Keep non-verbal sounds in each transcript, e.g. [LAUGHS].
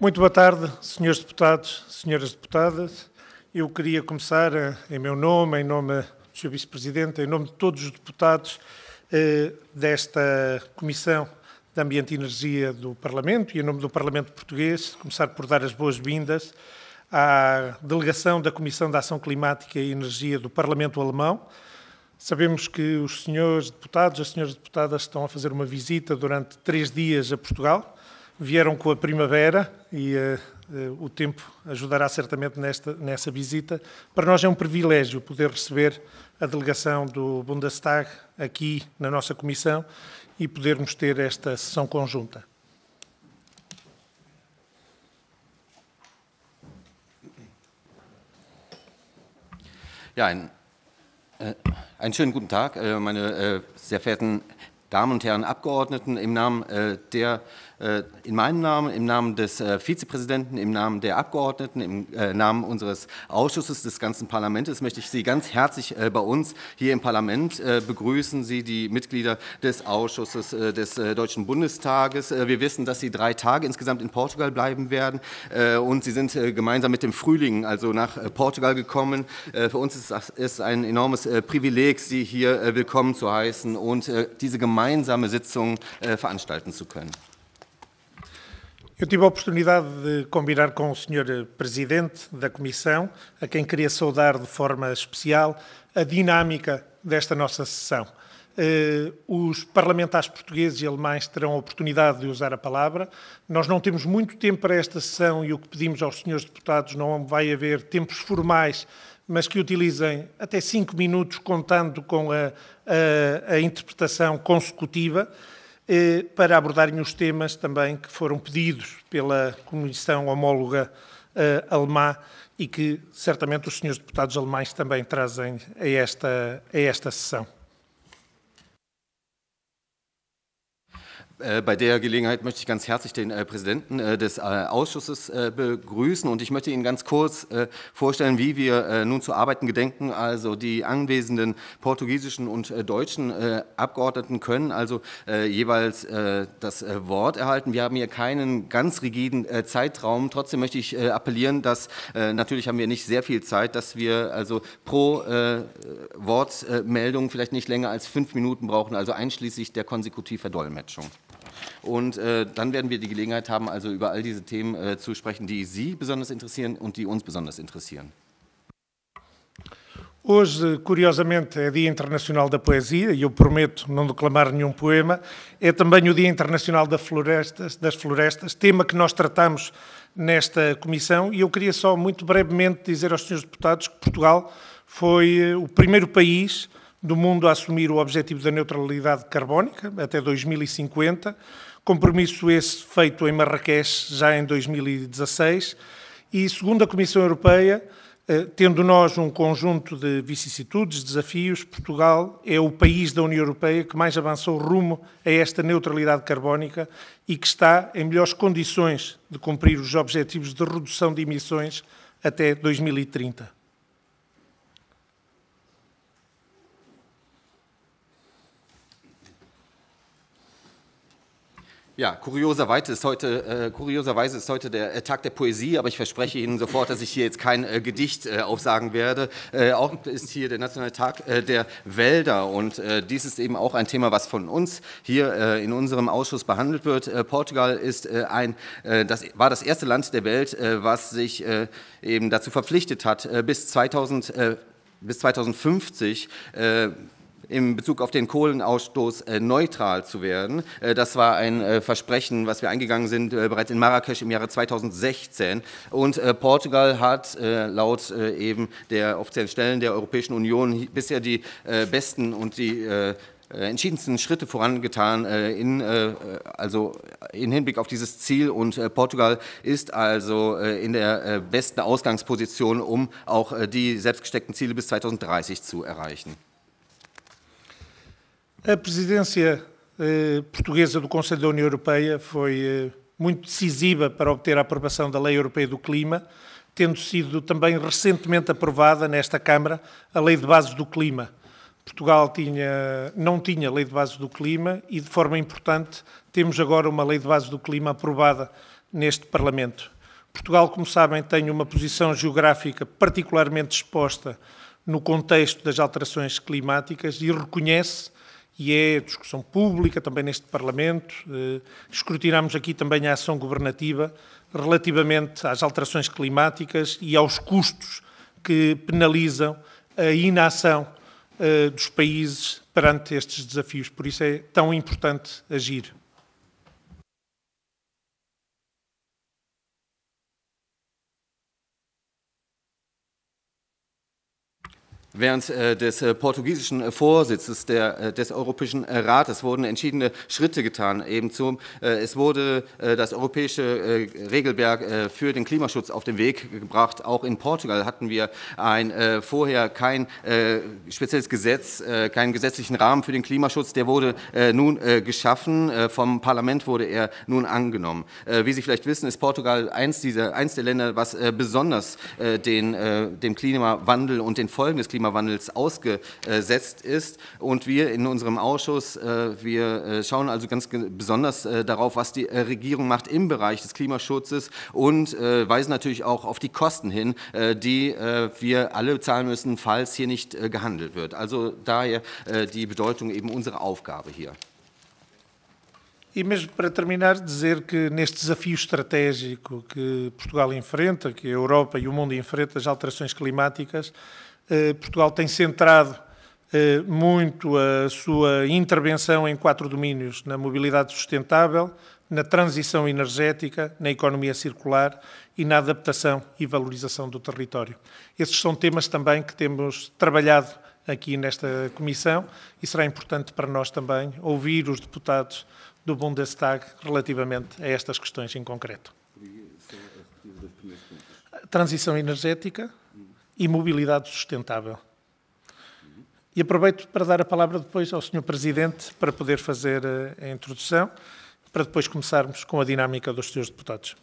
Muito boa tarde, senhores deputados, senhoras deputadas. Eu queria começar, eh, em meu nome, em nome do Sr. Vice-Presidente, em nome de todos os deputados eh, desta Comissão de Ambiente e Energia do Parlamento e em nome do Parlamento Português, começar por dar as boas-vindas à delegação da Comissão de Ação Climática e Energia do Parlamento Alemão. Sabemos que os senhores deputados, as senhoras deputadas estão a fazer uma visita durante três dias a Portugal vieram com a primavera e uh, uh, o tempo ajudará certamente nesta, nessa visita. Para nós é um privilégio poder receber a delegação do Bundestag aqui na nossa comissão e podermos ter esta sessão conjunta. Ja, ein, äh, einen schönen guten Tag, äh, meine äh, sehr verehrten Damen und Herren Abgeordneten. Im Namen äh, der äh, Äh, in meinem Namen, im Namen des äh, Vizepräsidenten, im Namen der Abgeordneten, im äh, Namen unseres Ausschusses des ganzen Parlaments möchte ich Sie ganz herzlich bei uns hier im Parlament begrüßen. Sie, die Mitglieder des Ausschusses des Deutschen Bundestages. Wir wissen, dass Sie drei Tage insgesamt in Portugal bleiben werden und Sie sind gemeinsam mit dem Frühling, also nach Portugal gekommen. Für uns ist es ein enormes Privileg, Sie hier willkommen zu heißen und diese gemeinsame Sitzung veranstalten zu können. Eu tive a oportunidade de combinar com o Sr. Presidente da Comissão, a quem queria saudar de forma especial, a dinâmica desta nossa sessão. Eh, os parlamentares portugueses e alemães terão a oportunidade de usar a palavra. Nós não temos muito tempo para esta sessão e o que pedimos aos senhores deputados não vai haver tempos formais, mas que utilizem até cinco minutos, contando com a, a, a interpretação consecutiva. Eh, para abordarem os temas também que foram pedidos pela Comissão Homóloga eh, Alemã e que certamente os senhores deputados alemães também trazem a esta, a esta sessão. Äh, bei der Gelegenheit möchte ich ganz herzlich den äh, Präsidenten äh, des Ausschusses begrüßen und ich möchte Ihnen ganz kurz vorstellen, wie wir nun zu arbeiten gedenken. Also die anwesenden portugiesischen und deutschen Abgeordneten können also jeweils das Wort erhalten. Wir haben hier keinen ganz rigiden Zeitraum. Trotzdem möchte ich appellieren, dass natürlich haben wir nicht sehr viel Zeit, dass wir also pro Wortmeldung vielleicht nicht länger als fünf Minuten brauchen, also einschließlich der Konsekutivverdolmetschung. Und äh, dann werden wir die Gelegenheit haben, also über all diese Themen äh, zu sprechen, die Sie besonders interessieren und die uns besonders interessieren. Hoje, curiosamente, é Dia Internacional da Poesia e eu prometo não declamar nenhum poema. É também o Dia Internacional das Florestas, das florestas tema que nós tratamos nesta comissão. E eu queria só muito brevemente dizer aos senhores deputados que Portugal foi eh, o primeiro país do mundo a assumir o objetivo da neutralidade carbónica até 2050, compromisso esse feito em Marrakech já em 2016, e segundo a Comissão Europeia, eh, tendo nós um conjunto de vicissitudes, desafios, Portugal é o país da União Europeia que mais avançou rumo a esta neutralidade carbónica e que está em melhores condições de cumprir os objetivos de redução de emissões até 2030. Ja, kurioserweise ist heute, äh, kurioserweise ist heute der äh, Tag der Poesie, aber ich verspreche Ihnen sofort, dass ich hier jetzt kein äh, Gedicht äh, aufsagen werde. Äh, auch ist hier der Nationale Tag äh, der Wälder und dies ist eben auch ein Thema, was von uns hier in unserem Ausschuss behandelt wird. Portugal ist ein, das war das erste Land der Welt, was sich eben dazu verpflichtet hat, bis 2000 bis 2050 in Bezug auf den Kohlenausstoß äh, neutral zu werden. Äh, das war ein äh, Versprechen, was wir eingegangen sind bereits in Marrakesch im Jahre 2016. Und Portugal hat laut eben der offiziellen Stellen der Europäischen Union bisher die besten und die entschiedensten Schritte vorangetan in, also in Hinblick auf dieses Ziel und Portugal ist also in der besten Ausgangsposition, um auch die selbstgesteckten Ziele bis 2030 zu erreichen. A presidência eh, portuguesa do Conselho da União Europeia foi eh, muito decisiva para obter a aprovação da Lei Europeia do Clima, tendo sido também recentemente aprovada nesta Câmara a Lei de Bases do Clima. Portugal tinha, não tinha Lei de Bases do Clima e, de forma importante, temos agora uma Lei de Bases do Clima aprovada neste Parlamento. Portugal, como sabem, tem uma posição geográfica particularmente exposta no contexto das alterações climáticas e reconhece e é discussão pública também neste Parlamento. Eh, escrutinamos aqui também a ação governativa relativamente às alterações climáticas e aos custos que penalizam a inação eh, dos países perante estes desafios. Por isso é tão importante agir. Während äh, des äh, portugiesischen äh, Vorsitzes der, des Europäischen Rates wurden entschiedene Schritte getan. Eben zum, es wurde das europäische Regelwerk für den Klimaschutz auf den Weg gebracht. Auch in Portugal hatten wir ein, vorher kein spezielles Gesetz, keinen gesetzlichen Rahmen für den Klimaschutz. Der wurde nun geschaffen. Vom Parlament wurde er nun angenommen. Wie Sie vielleicht wissen, ist Portugal eins, dieser, eins der Länder, was besonders den, dem Klimawandel und den Folgen des Klimawandels Klimawandels ausgesetzt ist. Und wir in unserem Ausschuss, äh, wir äh, schauen also ganz besonders äh, darauf, was die Regierung macht im Bereich des Klimaschutzes und weisen natürlich auch auf die Kosten hin, die wir alle zahlen müssen, falls hier nicht gehandelt wird. Also daher die Bedeutung eben unserer Aufgabe hier. E mesmo para terminar, dizer que neste desafio estratégico que Portugal enfrenta, que a Europa e o mundo enfrentam, as alterações climáticas, Eh, Portugal tem centrado eh, muito a sua intervenção em quatro domínios: na mobilidade sustentável, na transição energética, na economia circular e na adaptação e valorização do território. Esses são temas também que temos trabalhado aqui nesta comissão e será importante para nós também ouvir os deputados do Bundestag relativamente a estas questões em concreto. Transição energética, e mobilidade sustentável. E aproveito para dar a palavra depois ao Sr. Presidente para poder fazer eh, a introdução, para depois começarmos com a dinâmica dos Srs. Deputados.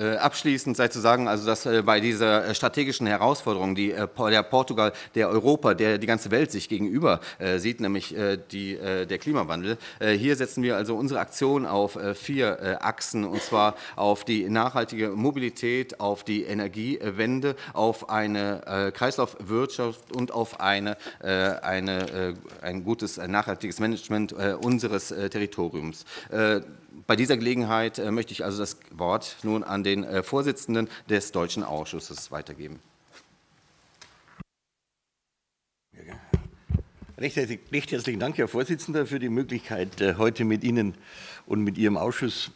Äh, abschließend sei zu sagen, also dass äh, bei dieser äh, strategischen Herausforderung, die der Portugal, der Europa, der die ganze Welt sich gegenüber sieht, nämlich die, der Klimawandel, hier setzen wir also unsere Aktion auf vier Achsen, und zwar auf die nachhaltige Mobilität, auf die Energiewende, auf eine Kreislaufwirtschaft und auf eine, eine, ein gutes, nachhaltiges Management unseres Territoriums bei dieser Gelegenheit äh, möchte ich also das Wort nun an den äh, Vorsitzenden des Deutschen Ausschusses weitergeben. Recht, herzlichen Dank, Herr Vorsitzender, für die Möglichkeit, äh, heute mit Ihnen und mit Ihrem Ausschuss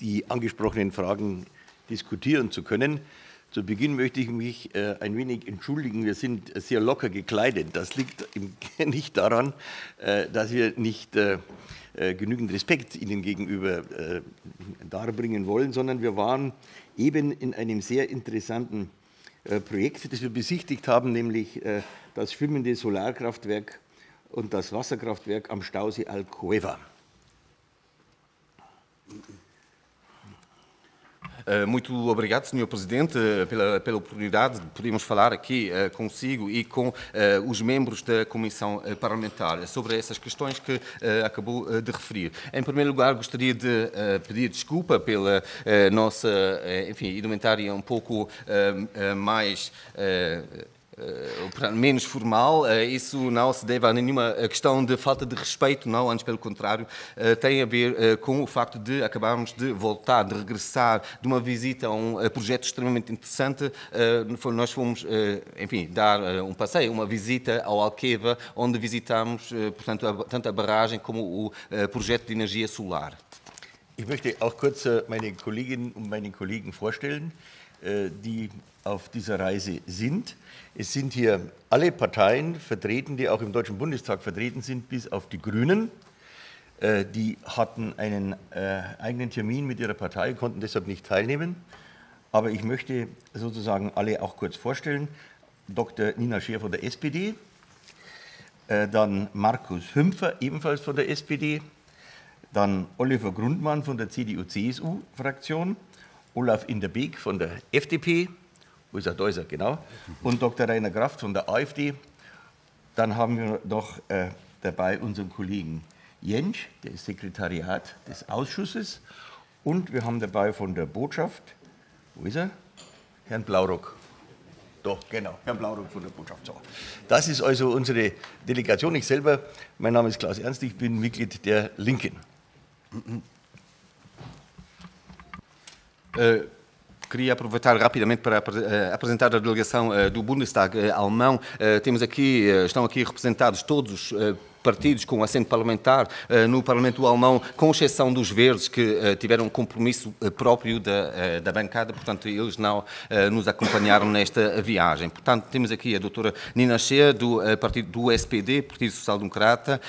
die angesprochenen Fragen diskutieren zu können. Zu Beginn möchte ich mich ein wenig entschuldigen. Wir sind sehr locker gekleidet. Das liegt [LAUGHS] nicht daran, dass wir nicht äh, genügend Respekt ihnen gegenüber äh, darbringen wollen, sondern wir waren eben in einem sehr interessanten äh, Projekt, das wir besichtigt haben, nämlich das schwimmende Solarkraftwerk und das Wasserkraftwerk am Stausee Alcueva. Eh, muito obrigado, Sr. Presidente, eh, pela, pela oportunidade de podermos falar aqui eh, consigo e com os membros da Comissão Parlamentar sobre essas questões que acabou de referir. Em primeiro lugar, gostaria de pedir desculpa pela nossa, enfim, idumentária um pouco mais eh, menos formal, eh, isso não se deve a nenhuma questão de falta de respeito, não, antes pelo contrário, eh, tem a ver com o facto de acabarmos de voltar, de regressar de uma visita a um projeto extremamente interessante. Nós fomos, enfim, dar um passeio, uma visita ao Alqueva, onde visitamos, portanto, tanto a barragem como o projeto de energia solar. Ich möchte auch kurz äh, meine Kolleginnen und meine Kollegen vorstellen, äh, die auf dieser Reise sind. Es sind hier alle Parteien vertreten, die auch im Deutschen Bundestag vertreten sind, bis auf die Grünen. Äh, die hatten einen äh, eigenen Termin mit ihrer Partei, konnten deshalb nicht teilnehmen. Aber ich möchte sozusagen alle auch kurz vorstellen. Dr. Nina Scheer von der SPD, äh, dann Markus Hümpfer, ebenfalls von der SPD, dann Oliver Grundmann von der CDU-CSU-Fraktion, Olaf Inderbeek von der FDP, wo ist er? Da ist er, genau. Und Dr. Rainer Kraft von der AfD. Dann haben wir noch äh, dabei unseren Kollegen Jentsch, der ist Sekretariat des Ausschusses. Und wir haben dabei von der Botschaft, wo ist er? Herrn Blaurock. Doch, genau, Herrn Blaurock von der Botschaft. So. Das ist also unsere Delegation. Ich selber, mein Name ist Klaus Ernst, ich bin Mitglied der Linken. äh, queria aproveitar rapidamente para eh, apresentar a delegação eh, do Bundestag eh, alemão. Temos aqui, estão aqui representados todos os partidos com assento parlamentar uh, no Parlamento Alemão, com exceção dos Verdes, que uh, tiveram um compromisso uh, próprio da, da bancada, portanto, eles não nos acompanharam nesta viagem. Portanto, temos aqui a doutora Nina Shea, do partido do SPD, Partido Social Democrata,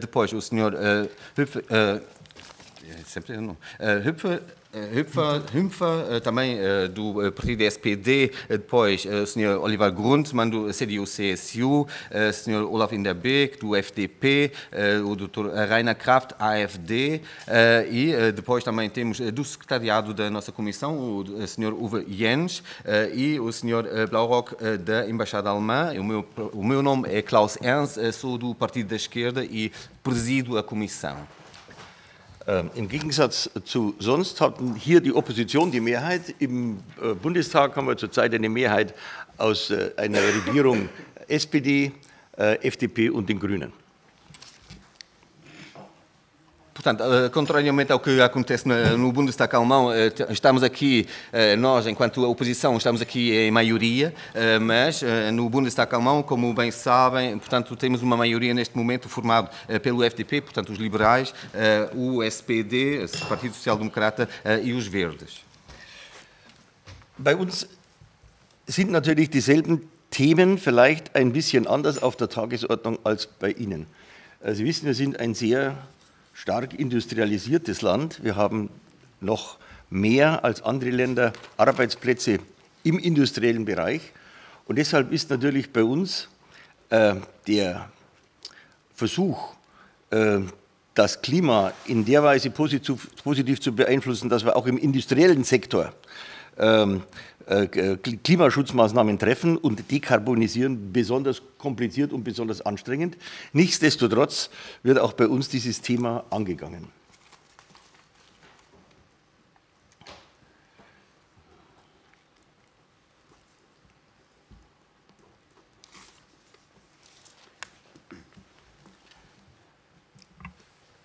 depois o senhor Hüpfer, é sempre não, Hüpfer, eh, Hüpfer, eh, também eh, do Partido SPD, depois o Sr. Oliver Grundmann, do CDU-CSU, o Sr. Olaf Inderbeek, do FDP, o Dr. Rainer Kraft, AFD, e depois também temos do secretariado da nossa comissão, o Sr. Uwe Jens e o Sr. Blaurock, da Embaixada Alemã. O meu, o meu nome é Klaus Ernst, sou do Partido da Esquerda e presido a comissão. Ähm, Im Gegensatz zu sonst hat hier die Opposition die Mehrheit. Im äh, Bundestag haben wir zurzeit eine Mehrheit aus äh, einer Regierung SPD, [LAUGHS] äh, FDP und den Grünen. Portanto, contrariamente ao é que acontece no Bundestag alemão, eh, estamos aqui, eh, nós, enquanto oposição, estamos aqui em maioria, eh, mas no Bundestag alemão, como bem sabem, portanto, temos uma maioria neste momento formada pelo FDP, portanto, os liberais, o SPD, o Partido Social Democrata e os Verdes. Bei uns sind natürlich dieselben Themen vielleicht ein bisschen anders auf der Tagesordnung als bei Ihnen. Äh, Sie wissen, wir sind ein sehr stark industrialisiertes Land. Wir haben noch mehr als andere Länder Arbeitsplätze im industriellen Bereich. Und deshalb ist natürlich bei uns äh, der Versuch, äh, das Klima in der Weise positiv, positiv, zu beeinflussen, dass wir auch im industriellen Sektor ähm, äh, Klimaschutzmaßnahmen treffen und dekarbonisieren besonders kompliziert und besonders anstrengend. Nichtsdestotrotz wird auch bei uns dieses Thema angegangen.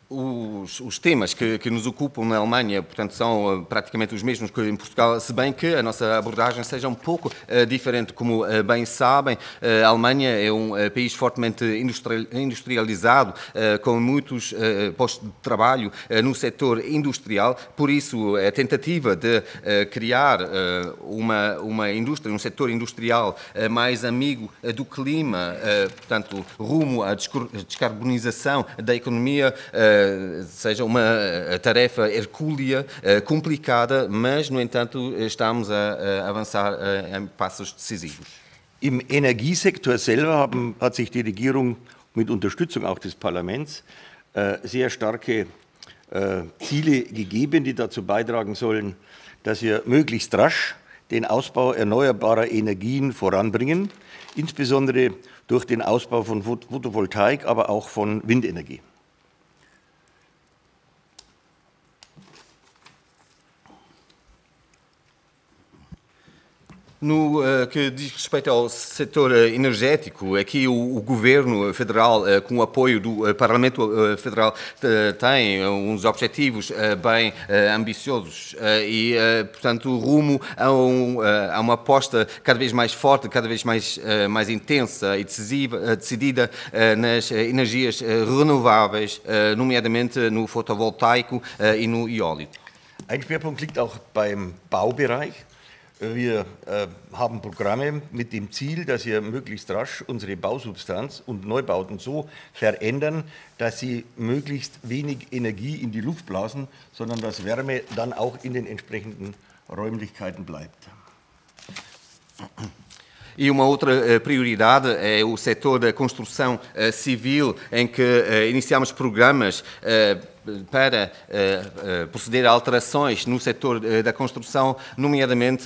Os, os, temas que, que, nos ocupam na Alemanha, portanto, são eh, praticamente os mesmos que em Portugal, se bem que a nossa abordagem seja um pouco uh, diferente. Como uh, bem sabem, uh, a Alemanha é um país fortemente industrializado, com muitos postos de trabalho no setor industrial, por isso a tentativa de criar uma, uma indústria, um setor industrial mais amigo do clima, portanto, rumo à descarbonização da economia seja uma eh, tarefa hercúlea, eh, complicada, mas, no entanto, estamos a, a eh, avançar em passos decisivos. Im Energiesektor selber haben, hat sich die Regierung mit Unterstützung auch des Parlaments äh, sehr starke äh, Ziele gegeben, die dazu beitragen sollen, dass wir möglichst rasch den Ausbau erneuerbarer Energien voranbringen, insbesondere durch den Ausbau von Photovoltaik, aber auch von Windenergie. No uh, que diz respeito ao setor uh, energético, aqui é o, o Governo Federal, uh, com o apoio do Parlamento Federal, tem uns objetivos bem ambiciosos e, portanto, rumo a, um, a, uma aposta cada vez mais forte, cada vez mais, mais intensa e decisiva, decidida nas energias renováveis, nomeadamente no fotovoltaico e no eólico. Ein Schwerpunkt liegt auch beim Baubereich. Wir äh, haben Programme mit dem Ziel, dass wir möglichst rasch unsere Bausubstanz und Neubauten so verändern, dass sie möglichst wenig Energie in die Luft blasen, sondern dass Wärme dann auch in den entsprechenden Räumlichkeiten bleibt. E uma outra eh, prioridade é o setor da construção eh, civil, em que eh, iniciamos programas para proceder a alterações no setor da construção, nomeadamente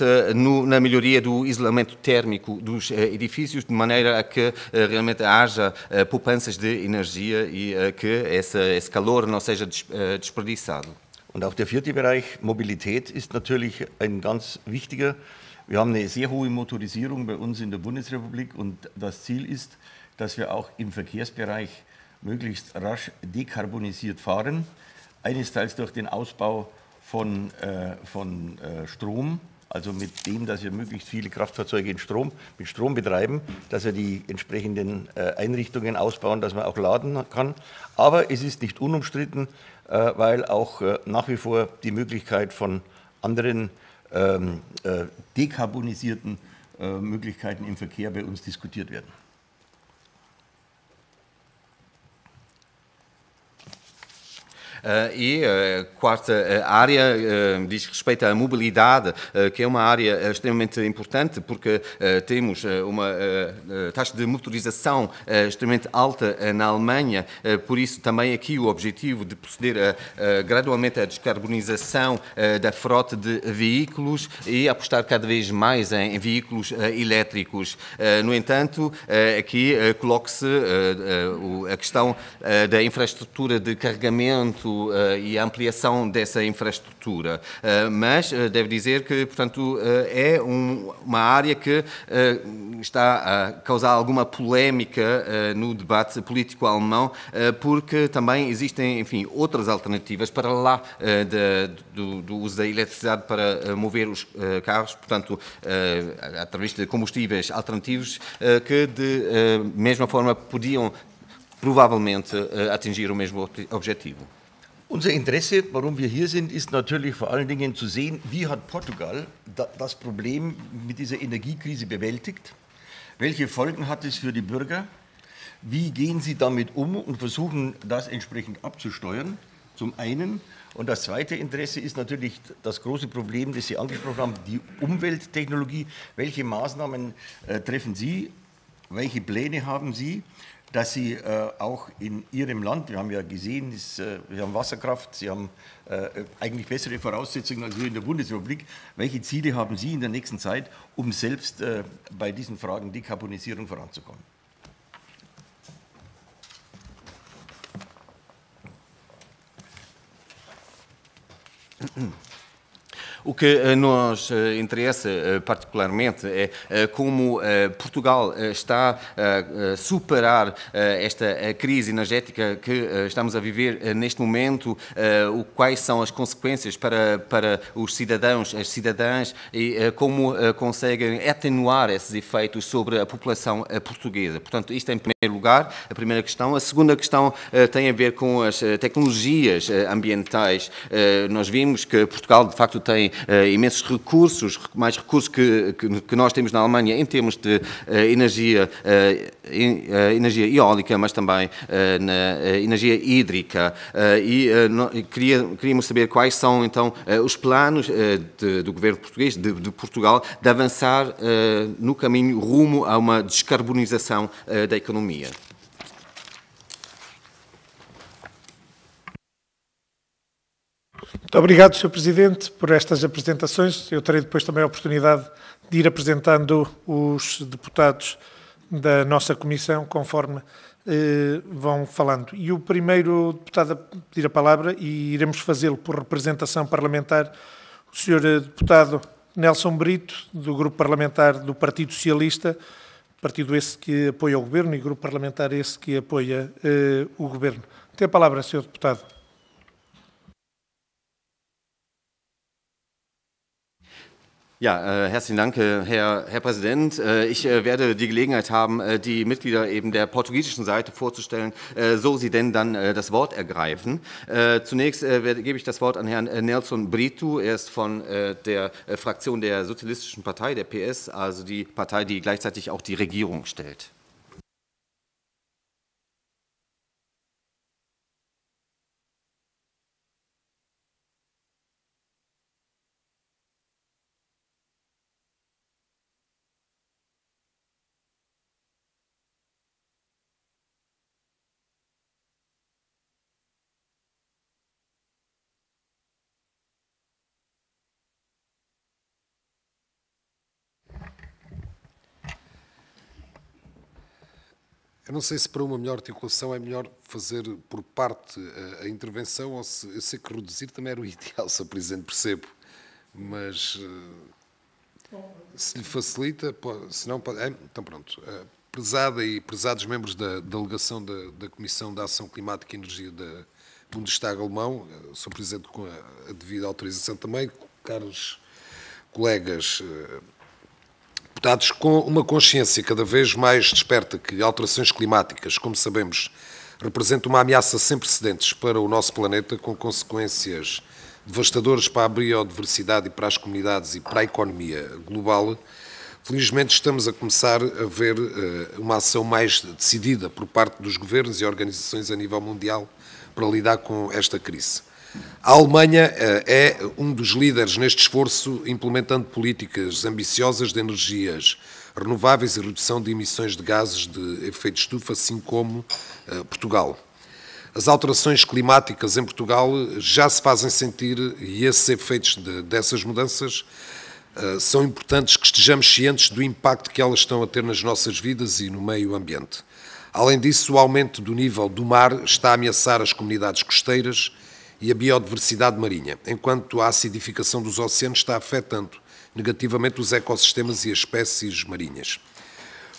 na melhoria do isolamento térmico dos edifícios, de maneira a que realmente haja poupanças de energia e que esse, calor não seja desperdiçado. Und auch der vierte Bereich, Mobilität, ist natürlich ein ganz wichtiger Bereich. Wir haben eine sehr hohe Motorisierung bei uns in der Bundesrepublik und das Ziel ist, dass wir auch im Verkehrsbereich möglichst rasch dekarbonisiert fahren. Eines Teils durch den Ausbau von, äh, von äh, Strom, also mit dem, dass wir möglichst viele Kraftfahrzeuge in Strom, mit Strom betreiben, dass wir die entsprechenden äh, Einrichtungen ausbauen, dass man auch laden kann. Aber es ist nicht unumstritten, äh, weil auch äh, nach wie vor die Möglichkeit von anderen ähm, äh, dekarbonisierten äh, Möglichkeiten im Verkehr bei uns diskutiert werden. Eh, e a eh, quarta eh, área diz respeito à mobilidade, que é uma área extremamente importante, porque temos uma taxa de motorização extremamente alta na Alemanha, por isso também aqui o objetivo de proceder a, gradualmente à descarbonização da frota de veículos e apostar cada vez mais em veículos elétricos. No entanto, aqui coloca-se a questão da infraestrutura de carregamento eh, e a ampliação dessa infraestrutura. Eh, mas eh, devo dizer que, portanto, é um, uma área que está a causar alguma polémica no debate político alemão, porque também existem, enfim, outras alternativas para lá de, do, do, uso da eletricidade para mover os carros, portanto, através de combustíveis alternativos que de mesma forma podiam provavelmente atingir o mesmo objetivo. Unser Interesse, warum wir hier sind, ist natürlich vor allen Dingen zu sehen, wie hat Portugal das Problem mit dieser Energiekrise bewältigt, welche Folgen hat es für die Bürger, wie gehen sie damit um und versuchen das entsprechend abzusteuern, zum einen. Und das zweite Interesse ist natürlich das große Problem, das Sie angesprochen haben, die Umwelttechnologie. Welche Maßnahmen äh, treffen Sie? Welche Pläne haben Sie? dass sie äh, auch in ihrem Land, wir haben ja gesehen, ist, äh, wir haben Wasserkraft, sie haben äh, eigentlich bessere Voraussetzungen als wir in der Bundesrepublik. Welche Ziele haben Sie in der nächsten Zeit, um selbst äh, bei diesen Fragen Dekarbonisierung voranzukommen? Mm-hmm. O que eh, nos eh, interessa eh, particularmente é como Portugal está a superar esta crise energética que estamos a viver neste momento, quais são as consequências para, para os cidadãos, as cidadãs e como conseguem atenuar esses efeitos sobre a população portuguesa. Portanto, isto é em primeiro lugar, a primeira questão. A segunda questão tem a ver com as tecnologias ambientais. Nós vimos que Portugal, de facto, tem eh, imensos recursos, mais recursos que, que, que, nós temos na Alemanha em termos de eh, energia, eh, energia eólica, mas também na energia hídrica. e queria, queríamos saber quais são, então, os planos de, do governo português, de, de Portugal, de avançar no caminho rumo a uma descarbonização da economia. Muito obrigado, Sr. Presidente, por estas apresentações. Eu terei depois também a oportunidade de ir apresentando os deputados da nossa Comissão, conforme eh, vão falando. E o primeiro deputado a pedir a palavra, e iremos fazê-lo por representação parlamentar, o Sr. Eh, deputado Nelson Brito, do Grupo Parlamentar do Partido Socialista, partido esse que apoia o Governo e grupo parlamentar esse que apoia eh, o Governo. Tem a palavra, Sr. Deputado. Ja, äh, herzlichen Dank, äh, Herr, Herr Präsident. Äh, ich äh, werde die Gelegenheit haben, äh, die Mitglieder eben der portugiesischen Seite vorzustellen, äh, so sie denn dann äh, das Wort ergreifen. Äh, Zunächst äh, werde, gebe ich das Wort an Herrn äh, Nelson Brito. Er ist von äh, der Fraktion der Sozialistischen Partei, der PS, also die Partei, die gleichzeitig auch die Regierung stellt. Eu não sei se para uma melhor articulação é melhor fazer por parte a, a intervenção ou se eu sei que reduzir também era o [LAUGHS] ideal, se a Presidente percebo, mas eh, se lhe facilita, se não, é, então pronto. Eh, Prezada e prezados membros da delegação da, da, Comissão da Ação Climática e Energia da Bundestag alemão, eh, sou Presidente com a, a devida autorização também, caros colegas, deputados com uma consciência cada vez mais desperta que alterações climáticas, como sabemos, representam uma ameaça sem precedentes para o nosso planeta, com consequências devastadoras para a biodiversidade e para as comunidades e para a economia global, felizmente estamos a começar a ver eh, uma ação mais decidida por parte dos governos e organizações a nível mundial para lidar com esta crise. A Alemanha eh, é um dos líderes neste esforço, implementando políticas ambiciosas de energias renováveis e redução de emissões de gases de efeito de estufa, assim como eh, Portugal. As alterações climáticas em Portugal já se fazem sentir e esses efeitos de, dessas mudanças eh, são importantes que estejamos cientes do impacto que elas estão a ter nas nossas vidas e no meio ambiente. Além disso, o aumento do nível do mar está a ameaçar as comunidades costeiras, e a biodiversidade marinha, enquanto a acidificação dos oceanos está afetando negativamente os ecossistemas e as espécies marinhas.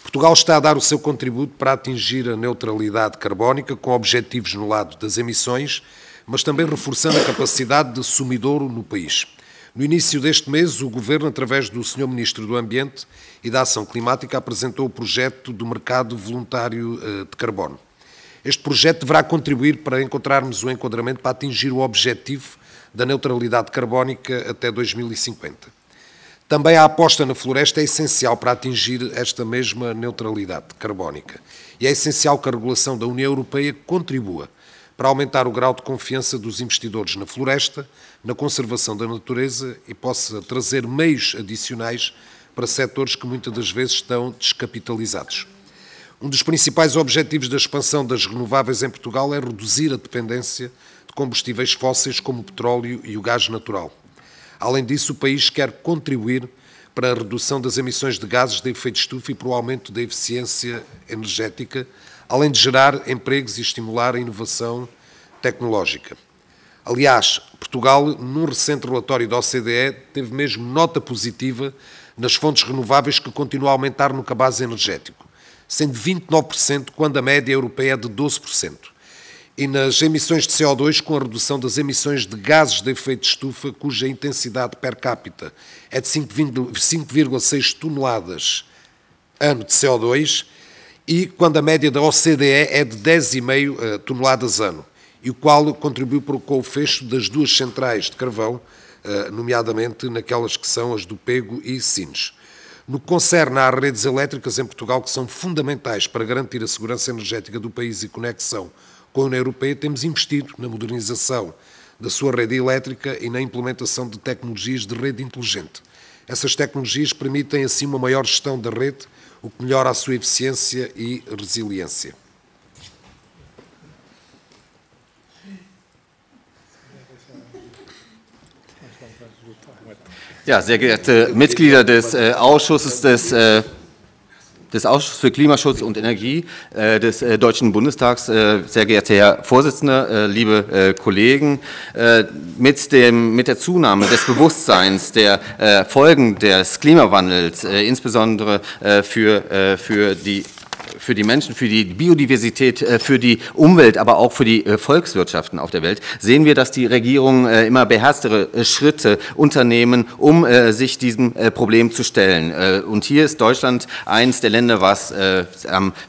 Portugal está a dar o seu contributo para atingir a neutralidade carbónica, com objetivos no lado das emissões, mas também reforçando a capacidade de sumidouro no país. No início deste mês, o Governo, através do Sr. Ministro do Ambiente e da Ação Climática, apresentou o projeto do mercado voluntário eh, de carbono. Este projeto deverá contribuir para encontrarmos o um enquadramento para atingir o objetivo da neutralidade carbónica até 2050. Também a aposta na floresta é essencial para atingir esta mesma neutralidade carbónica e é essencial que a regulação da União Europeia contribua para aumentar o grau de confiança dos investidores na floresta, na conservação da natureza e possa trazer meios adicionais para setores que muitas das vezes estão descapitalizados. Um dos principais objetivos da expansão das renováveis em Portugal é reduzir a dependência de combustíveis fósseis como o petróleo e o gás natural. Além disso, o país quer contribuir para a redução das emissões de gases de efeito estufa e para o aumento da eficiência energética, além de gerar empregos e estimular a inovação tecnológica. Aliás, Portugal, num recente relatório da OCDE, teve mesmo nota positiva nas fontes renováveis que continuam a aumentar no cabaz energético sendo 29%, quando a média europeia é de 12%. E nas emissões de CO2, com a redução das emissões de gases de efeito de estufa, cuja intensidade per capita é de 5,6 toneladas ano de CO2, e quando a média da OCDE é de 10,5 eh, toneladas ano, e o qual contribuiu para o fecho das duas centrais de carvão, eh, nomeadamente naquelas que são as do Pego e Sines. No que concerne às redes elétricas em Portugal, que são fundamentais para garantir a segurança energética do país e conexão com a União Europeia, temos investido na modernização da sua rede elétrica e na implementação de tecnologias de rede inteligente. Essas tecnologias permitem, assim, uma maior gestão da rede, o que melhora a sua eficiência e resiliência. Ja, sehr geehrte Mitglieder des äh, Ausschusses des, äh, des Ausschusses für Klimaschutz und Energie äh, des äh, Deutschen Bundestags, äh, sehr geehrter Herr Vorsitzender, äh, liebe Kollegen, mit, dem, mit der Zunahme des Bewusstseins der Folgen des Klimawandels, insbesondere für, für die für die Menschen, für die Biodiversität, äh, für die Umwelt, aber auch für die äh, Volkswirtschaften auf der Welt, sehen wir, dass die Regierungen äh, immer beherztere Schritte unternehmen, um sich diesem Problem zu stellen. Und hier ist Deutschland eines der Länder, was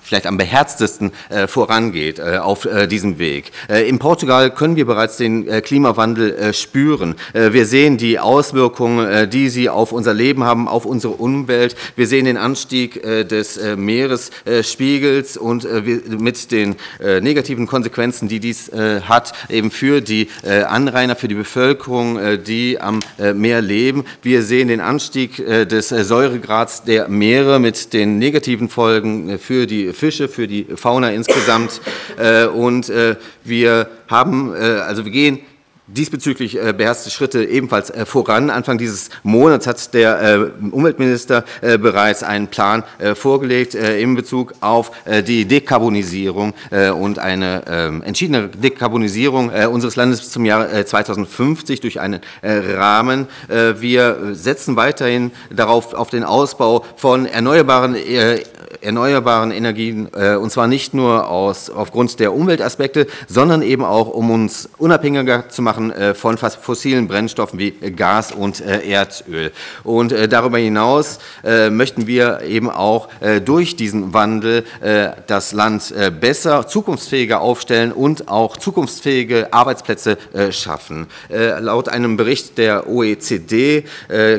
vielleicht am beherztesten vorangeht auf diesem Weg. In Portugal können wir bereits den Klimawandel spüren. Wir sehen die Auswirkungen, die sie auf unser Leben haben, auf unsere Umwelt. Wir sehen den Anstieg des Meeres Spiegels und äh, mit den äh, negativen Konsequenzen, die dies äh, hat, eben für die Anrainer, für die Bevölkerung, die am Meer leben. Wir sehen den Anstieg des Säuregrads der Meere mit den negativen Folgen für die Fische, für die Fauna insgesamt. und wir haben, also wir gehen diesbezüglich äh, beherzte Schritte ebenfalls äh, voran. Anfang dieses Monats hat der äh, Umweltminister äh, bereits einen Plan äh, vorgelegt äh, in Bezug auf die Dekarbonisierung und eine ähm, entschiedene Dekarbonisierung unseres Landes bis zum Jahr 2050 durch einen Rahmen. wir setzen weiterhin darauf auf den Ausbau von erneuerbaren erneuerbaren Energien und zwar nicht nur aus, aufgrund der Umweltaspekte, sondern eben auch, um uns unabhängiger zu machen Verbrauchen äh, von fossilen Brennstoffen wie Gas und äh, Erdöl. Und äh, darüber hinaus möchten wir eben auch durch diesen Wandel das Land besser, zukunftsfähiger aufstellen und auch zukunftsfähige Arbeitsplätze schaffen. Laut einem Bericht der OECD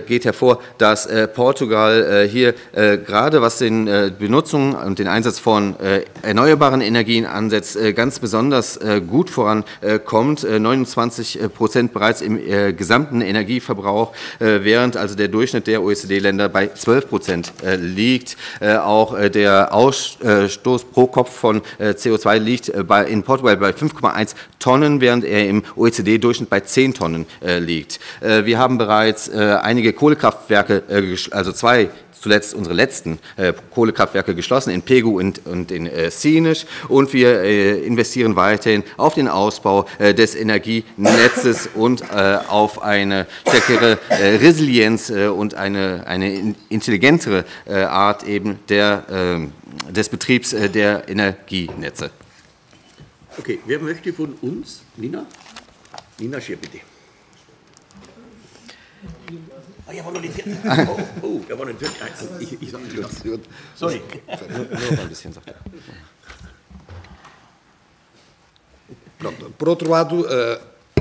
geht hervor, dass Portugal hier gerade was den Benutzung und den Einsatz von erneuerbaren Energien ansetzt, ganz besonders gut vorankommt. 29 20 äh, Prozent bereits im äh, gesamten Energieverbrauch, äh, während also der Durchschnitt der OECD-Länder bei 12 Prozent äh, liegt. Äh, auch äh, der Ausstoß pro Kopf von CO2 liegt bei, in Portugal bei 5,1 Tonnen, während er im OECD-Durchschnitt bei 10 Tonnen liegt. wir haben bereits einige Kohlekraftwerke, also zwei zuletzt unsere letzten äh, Kohlekraftwerke geschlossen, in Pegu und, und in äh, Sinisch. Und wir äh, investieren weiterhin auf den Ausbau äh, des Energienetzes [LAUGHS] und äh, auf eine stärkere äh, Resilienz äh, und eine, eine intelligentere Art eben der, ähm, des Betriebs der Energienetze. Okay, wer möchte von uns? Nina? Nina Schier, bitte. jag var nog lite... Oh, oh, jag var nog lite... Sorry. Pronto. Por outro lado, eh,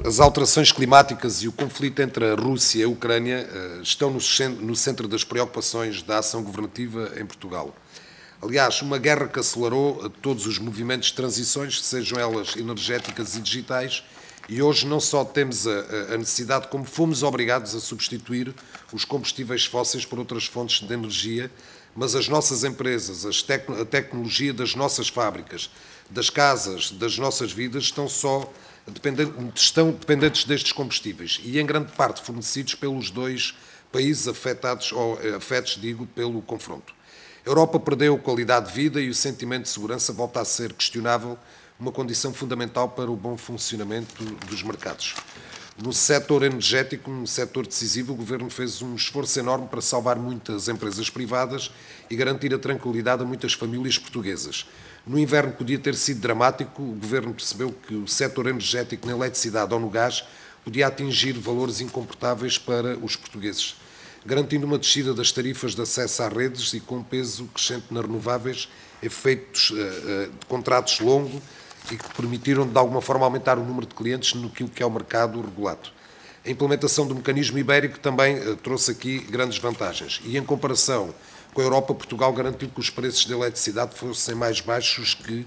as alterações climáticas e o conflito entre a Rússia e a Ucrânia eh, estão no centro das preocupações da ação governativa em Portugal. Aliás, uma guerra que acelerou todos os movimentos de transições, sejam elas energéticas e digitais, e hoje não só temos a, a, necessidade, como fomos obrigados a substituir os combustíveis fósseis por outras fontes de energia, mas as nossas empresas, as tec a tecnologia das nossas fábricas, das casas, das nossas vidas, estão só dependentes, estão dependentes destes combustíveis e em grande parte fornecidos pelos dois países afetados, ou eh, afetos, digo, pelo confronto. A Europa perdeu qualidade de vida e o sentimento de segurança volta a ser questionável uma condição fundamental para o bom funcionamento dos mercados. No setor energético, um setor decisivo, o Governo fez um esforço enorme para salvar muitas empresas privadas e garantir a tranquilidade a muitas famílias portuguesas. No inverno podia ter sido dramático, o Governo percebeu que o setor energético, na eletricidade ou no gás, podia atingir valores incomportáveis para os portugueses, garantindo uma descida das tarifas de acesso às redes e com peso crescente nas renováveis, efeitos eh, eh, de contratos longos e que permitiram, de alguma forma, aumentar o número de clientes no que é o mercado regulado. A implementação do mecanismo ibérico também eh, trouxe aqui grandes vantagens. E em comparação com a Europa, Portugal garantiu que os preços de eletricidade fossem mais baixos que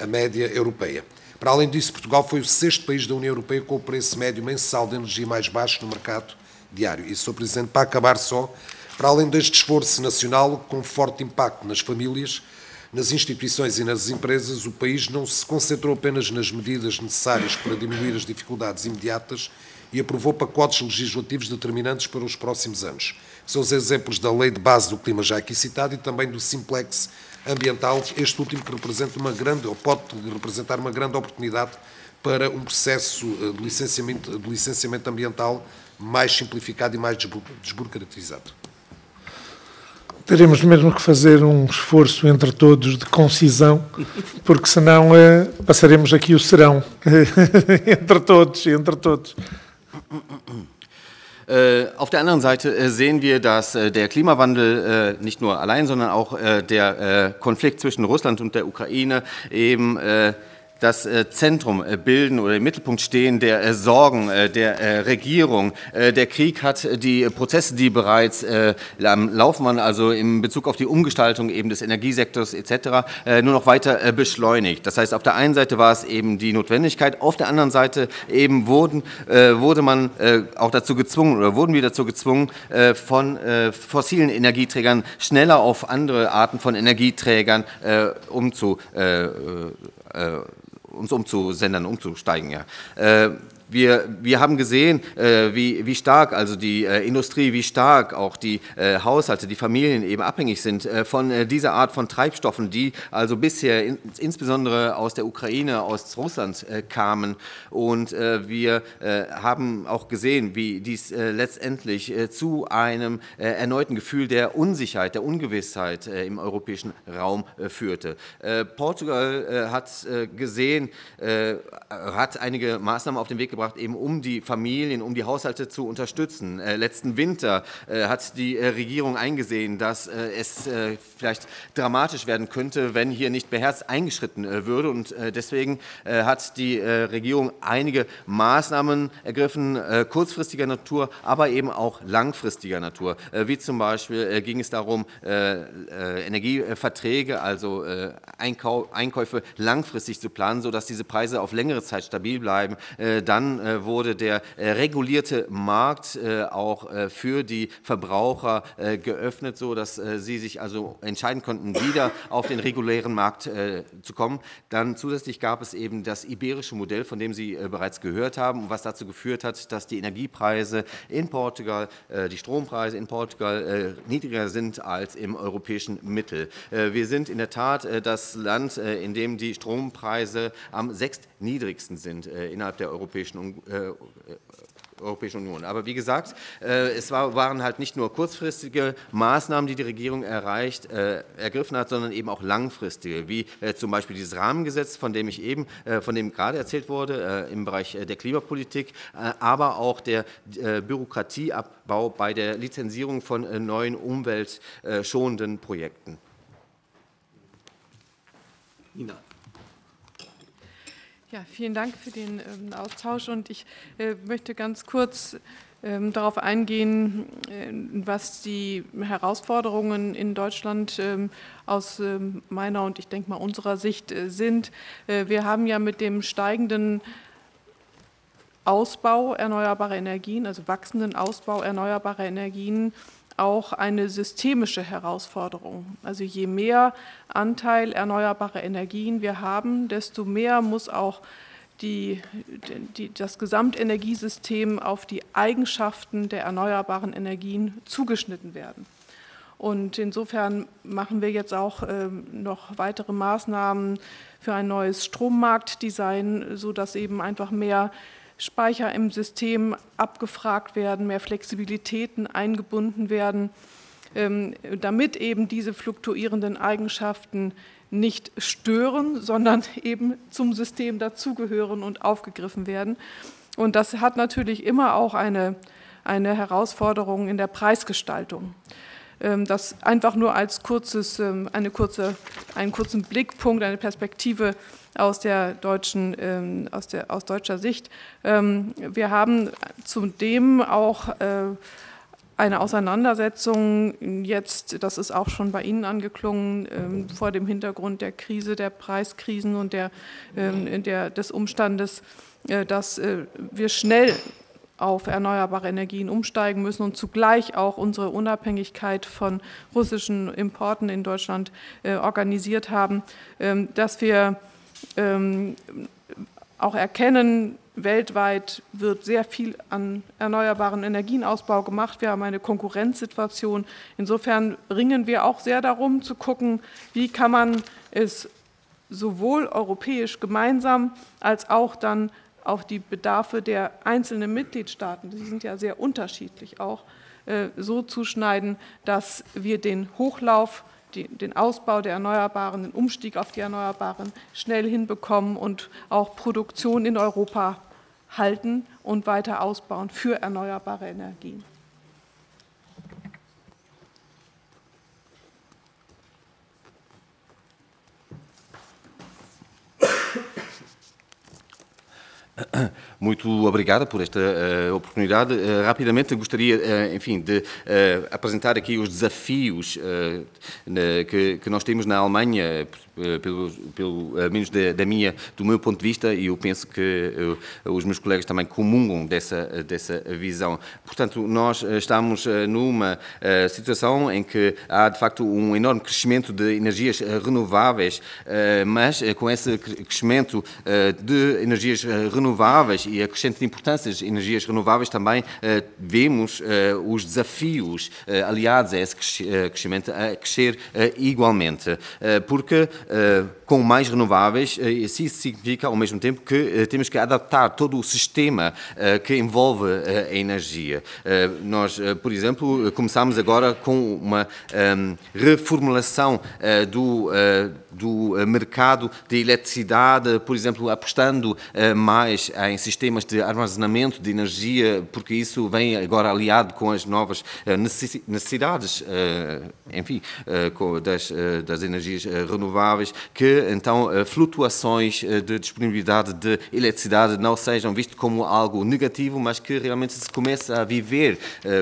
a média europeia. Para além disso, Portugal foi o sexto país da União Europeia com o preço médio mensal de energia mais baixo no mercado diário. E, Sr. Presidente, para acabar só, para além deste esforço nacional, com forte impacto nas famílias, nas instituições e nas empresas, o país não se concentrou apenas nas medidas necessárias para diminuir as dificuldades imediatas e aprovou pacotes legislativos determinantes para os próximos anos. São os exemplos da Lei de Base do Clima já aqui citada e também do Simplex Ambiental, este último que representa uma grande, ou pode representar uma grande oportunidade para um processo eh, de licenciamento, de licenciamento ambiental mais simplificado e mais desburocratizado teremos mesmo que fazer um esforço entre todos de concisão, porque senão eh, passaremos aqui o serão eh, [LAUGHS] entre todos, entre todos. Äh, auf der anderen Seite äh, sehen wir, dass äh, der Klimawandel nicht nur allein, sondern auch der Konflikt zwischen Russland und der Ukraine eben das äh, Zentrum äh, bilden oder im Mittelpunkt stehen der äh, Sorgen der Regierung. Der Krieg hat die Prozesse, die bereits am Laufen waren, also in Bezug auf die Umgestaltung eben des Energiesektors etc., nur noch weiter beschleunigt. Das heißt, auf der einen Seite war es eben die Notwendigkeit, auf der anderen Seite eben wurden, wurde man auch dazu gezwungen oder wurden wir dazu gezwungen, von fossilen Energieträgern schneller auf andere Arten von Energieträgern umzu uns umzusendern, umzusteigen, ja. Äh, wir, wir haben gesehen, äh, wie, wie stark also die äh, Industrie, wie stark auch die äh, Haushalte, die Familien eben abhängig sind äh, von äh, dieser Art von Treibstoffen, die also bisher in, insbesondere aus der Ukraine, aus Russland äh, kamen. Und wir haben auch gesehen, wie dies letztendlich zu einem erneuten Gefühl der Unsicherheit, der Ungewissheit im europäischen Raum führte. Portugal hat gesehen, hat einige Maßnahmen auf den Weg gebracht, gebracht, eben um die Familien, um die Haushalte zu unterstützen. Äh, letzten Winter äh, hat die äh, Regierung eingesehen, dass äh, es äh, vielleicht dramatisch werden könnte, wenn hier nicht beherzt eingeschritten würde. Und deswegen hat die Regierung einige Maßnahmen ergriffen, kurzfristiger Natur, aber eben auch langfristiger Natur. wie zum Beispiel ging es darum, Energieverträge, also Einkäufe langfristig zu planen, sodass diese Preise auf längere Zeit stabil bleiben. dann äh, wurde der äh, regulierte Markt äh, auch für die Verbraucher geöffnet, sodass sie sich also entscheiden konnten, wieder auf den regulären Markt zu kommen. Dann zusätzlich gab es eben das iberische Modell, von dem Sie bereits gehört haben, was dazu geführt hat, dass die Energiepreise in Portugal, die Strompreise in Portugal niedriger sind als im europäischen Mittel. Wir sind in der Tat das Land, in dem die Strompreise am sechstniedrigsten sind innerhalb der Europäischen Europäischen, äh, äh Europäischen Union. Aber wie gesagt, äh, es war, waren halt nicht nur kurzfristige Maßnahmen, die die Regierung erreicht, äh, ergriffen hat, sondern eben auch langfristige, wie äh, zum Beispiel dieses Rahmengesetz, von dem ich eben, äh, von dem gerade erzählt wurde, im Bereich der Klimapolitik, aber auch der Bürokratieabbau bei der Lizenzierung von neuen umweltschonenden Projekten. Nina. Ja, vielen Dank für den ähm, Austausch und ich äh, möchte ganz kurz ähm, darauf eingehen, äh, was die Herausforderungen in Deutschland ähm, aus ähm, meiner und ich denke mal unserer Sicht äh, sind. Äh, wir haben ja mit dem steigenden Ausbau erneuerbarer Energien, also wachsenden Ausbau erneuerbarer Energien, auch eine systemische Herausforderung. Also je mehr Anteil erneuerbarer Energien wir haben, desto mehr muss auch die, die, das Gesamtenergiesystem auf die Eigenschaften der erneuerbaren Energien zugeschnitten werden. Und insofern machen wir jetzt auch ähm, noch weitere Maßnahmen für ein neues Strommarktdesign, sodass eben einfach mehr Speicher im System abgefragt werden, mehr Flexibilitäten eingebunden werden, ähm, damit eben diese fluktuierenden Eigenschaften nicht stören, sondern [LAUGHS] eben zum System dazugehören und aufgegriffen werden. Und das hat natürlich immer auch eine, eine Herausforderung in der Preisgestaltung. Ähm, das einfach nur als kurzes, ähm, eine kurze, einen kurzen Blickpunkt, eine Perspektive aus, der deutschen, ähm, aus, der, aus deutscher Sicht. Ähm, wir haben zudem auch äh, eine Auseinandersetzung jetzt, das ist auch schon bei Ihnen angeklungen, ähm, vor dem Hintergrund der Krise, der Preiskrisen und der, ähm, der, des Umstandes, äh, dass äh, wir schnell auf erneuerbare Energien umsteigen müssen und zugleich auch unsere Unabhängigkeit von russischen Importen in Deutschland äh, organisiert haben, ähm, dass wir ähm, auch erkennen, weltweit wird sehr viel an erneuerbaren Energienausbau gemacht. Wir haben eine Konkurrenzsituation. Insofern ringen wir auch sehr darum zu gucken, wie kann man es sowohl europäisch gemeinsam als auch dann auf die Bedarfe der einzelnen Mitgliedstaaten, die sind ja sehr unterschiedlich auch, äh, so zuschneiden, dass wir den Hochlauf die, den Ausbau der Erneuerbaren, den Umstieg auf die Erneuerbaren schnell hinbekommen und auch Produktion in Europa halten und weiter ausbauen für erneuerbare Energien. [COUGHS] Muito obrigada por esta uh, oportunidade. Uh, rapidamente gostaria, uh, enfim, de apresentar aqui os desafios na, que, que, nós temos na Alemanha, pelo, pelo menos da, da, minha, do meu ponto de vista, e eu penso que os meus colegas também comungam dessa, dessa visão. Portanto, nós estamos numa situação em que há, de facto, um enorme crescimento de energias renováveis, mas com esse crescimento de energias renováveis renováveis e a crescente importância das energias renováveis também eh, vemos eh, os desafios eh, aliados a esse crescimento a crescer igualmente, porque com mais renováveis, isso significa ao mesmo tempo que temos que adaptar todo o sistema que envolve a energia. Nós, por exemplo, começamos agora com uma ehm, reformulação do, do mercado de eletricidade, por exemplo, apostando mais renováveis, em sistemas de armazenamento de energia, porque isso vem agora aliado com as novas eh, necessidades, eh, enfim, eh, das, das energias renováveis, que então flutuações de disponibilidade de eletricidade não sejam vistas como algo negativo, mas que realmente se comece a viver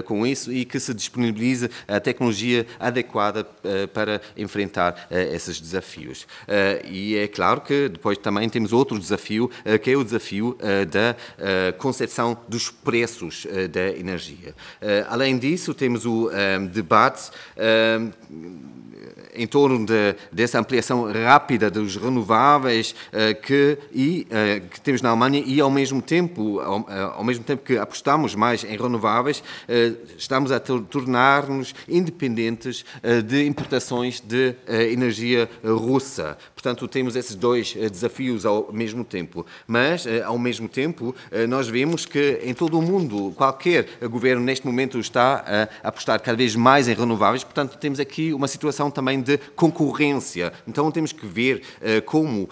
com isso e que se disponibilize a tecnologia adequada para enfrentar esses desafios. E é claro que depois também temos outro desafio, que é o desafio eh, da eh, concepção dos preços eh, da energia. Além disso, temos o debate em torno de, dessa ampliação rápida dos renováveis que, e, que temos na Alemanha e, ao mesmo tempo, ao, ao mesmo tempo que apostamos mais em renováveis, estamos a tornar-nos independentes de importações de energia russa. Portanto, temos esses dois eh, desafios ao mesmo tempo. Mas, eh, ao mesmo tempo, eh, nós vemos que em todo o mundo, qualquer governo neste momento está a apostar cada vez mais em renováveis, portanto, temos aqui uma situação também de concorrência. Então, temos que ver como